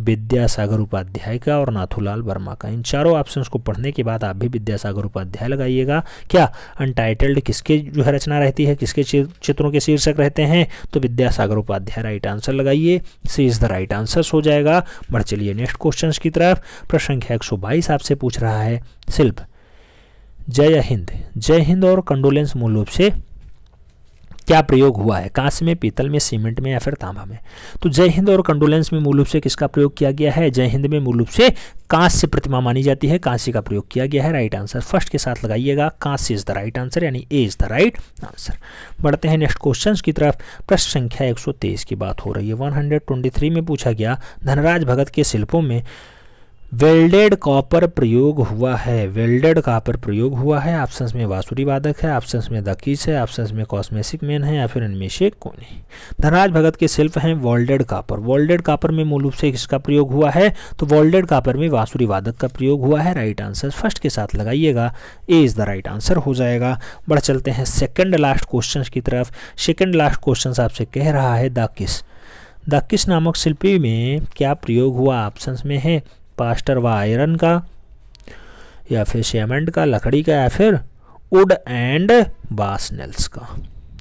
विद्यासागर उपाध्याय का और नाथूलाल वर्मा का इन चारों ऑप्शन को पढ़ने के बाद आप भी विद्यासागर उपाध्याय लगाइएगा क्या अनटाइटल्ड किसके जो है रचना रहती है किसके चित्रों के शीर्षक रहते हैं तो विद्यासागर उपाध्याय राइट आंसर लगाइए C is the right answer हो जाएगा बढ़ चलिए नेक्स्ट क्वेश्चन की तरफ प्रश्न संख्या एक आपसे पूछ रहा है शिल्प जय हिंद जय हिंद और कंडोलेंस मूल रूप से क्या प्रयोग हुआ है कांस में पीतल में सीमेंट में या फिर तांबा में तो जय हिंद और कंडोलेंस में मूल रूप से किसका प्रयोग किया गया है जय हिंद में मूल रूप से कांस्य प्रतिमा मानी जाती है कांस्य का प्रयोग किया गया है राइट आंसर फर्स्ट के साथ लगाइएगा कांस्य इज द राइट आंसर यानी A is the right answer बढ़ते हैं नेक्स्ट क्वेश्चन की तरफ प्रश्न संख्या एक की बात हो रही है वन में पूछा गया धनराज भगत के शिल्पों में वेल्डेड कॉपर प्रयोग हुआ है वेल्डेड कॉपर प्रयोग हुआ है ऑप्शंस में वासुरी वादक है ऑप्शंस में दकीस है ऑप्शंस में कॉस्मेसिक मैन है या फिर इनमें से कौन है धनराज भगत के शिल्प हैं वॉल्डेड कॉपर वॉल्डेड कॉपर में मूल रूप से किसका प्रयोग हुआ है तो वॉल्डेड कॉपर में वासुरी वादक का प्रयोग हुआ है राइट आंसर फर्स्ट के साथ लगाइएगा A is the right answer हो जाएगा बढ़ चलते हैं सेकेंड लास्ट क्वेश्चन की तरफ सेकेंड लास्ट क्वेश्चन आपसे कह रहा है दाकिस द किस नामक शिल्पी में क्या प्रयोग हुआ ऑप्शंस में है पास्टर व आयरन का या फिर सीमेंट का लकड़ी का या फिर वुड एंड बासनेल्स का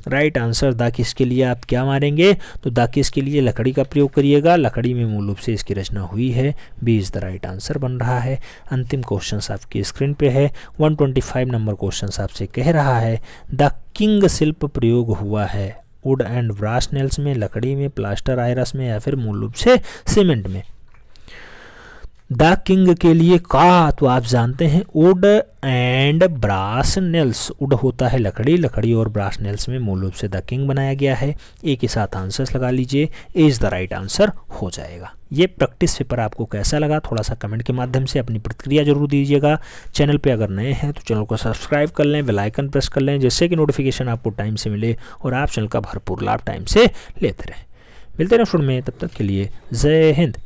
राइट आंसर द किस के लिए आप क्या मारेंगे तो द किस के लिए लकड़ी का प्रयोग करिएगा लकड़ी में मूल रूप से इसकी रचना हुई है B is the right answer बन रहा है अंतिम क्वेश्चन आपकी स्क्रीन पे है 125 नंबर क्वेश्चन आपसे कह रहा है द किंग शिल्प प्रयोग हुआ है वुड एंड ब्रास नेल्स में लकड़ी में प्लास्टर आयरस में या फिर मूल रूप से सीमेंट में द किंग के लिए का तो आप जानते हैं wood and brass nails wood होता है लकड़ी लकड़ी और ब्रास नेल्स में मूल रूप से द किंग बनाया गया है ए के साथ आंसर्स लगा लीजिए इज द राइट आंसर हो जाएगा ये प्रैक्टिस पेपर आपको कैसा लगा थोड़ा सा कमेंट के माध्यम से अपनी प्रतिक्रिया जरूर दीजिएगा चैनल पे अगर नए हैं तो चैनल को सब्सक्राइब कर लें बेलाइकन प्रेस कर लें जिससे कि नोटिफिकेशन आपको टाइम से मिले और आप चैनल का भरपूर लाभ टाइम से लेते रहें मिलते रहें स्टूडेंट में तब तक के लिए जय हिंद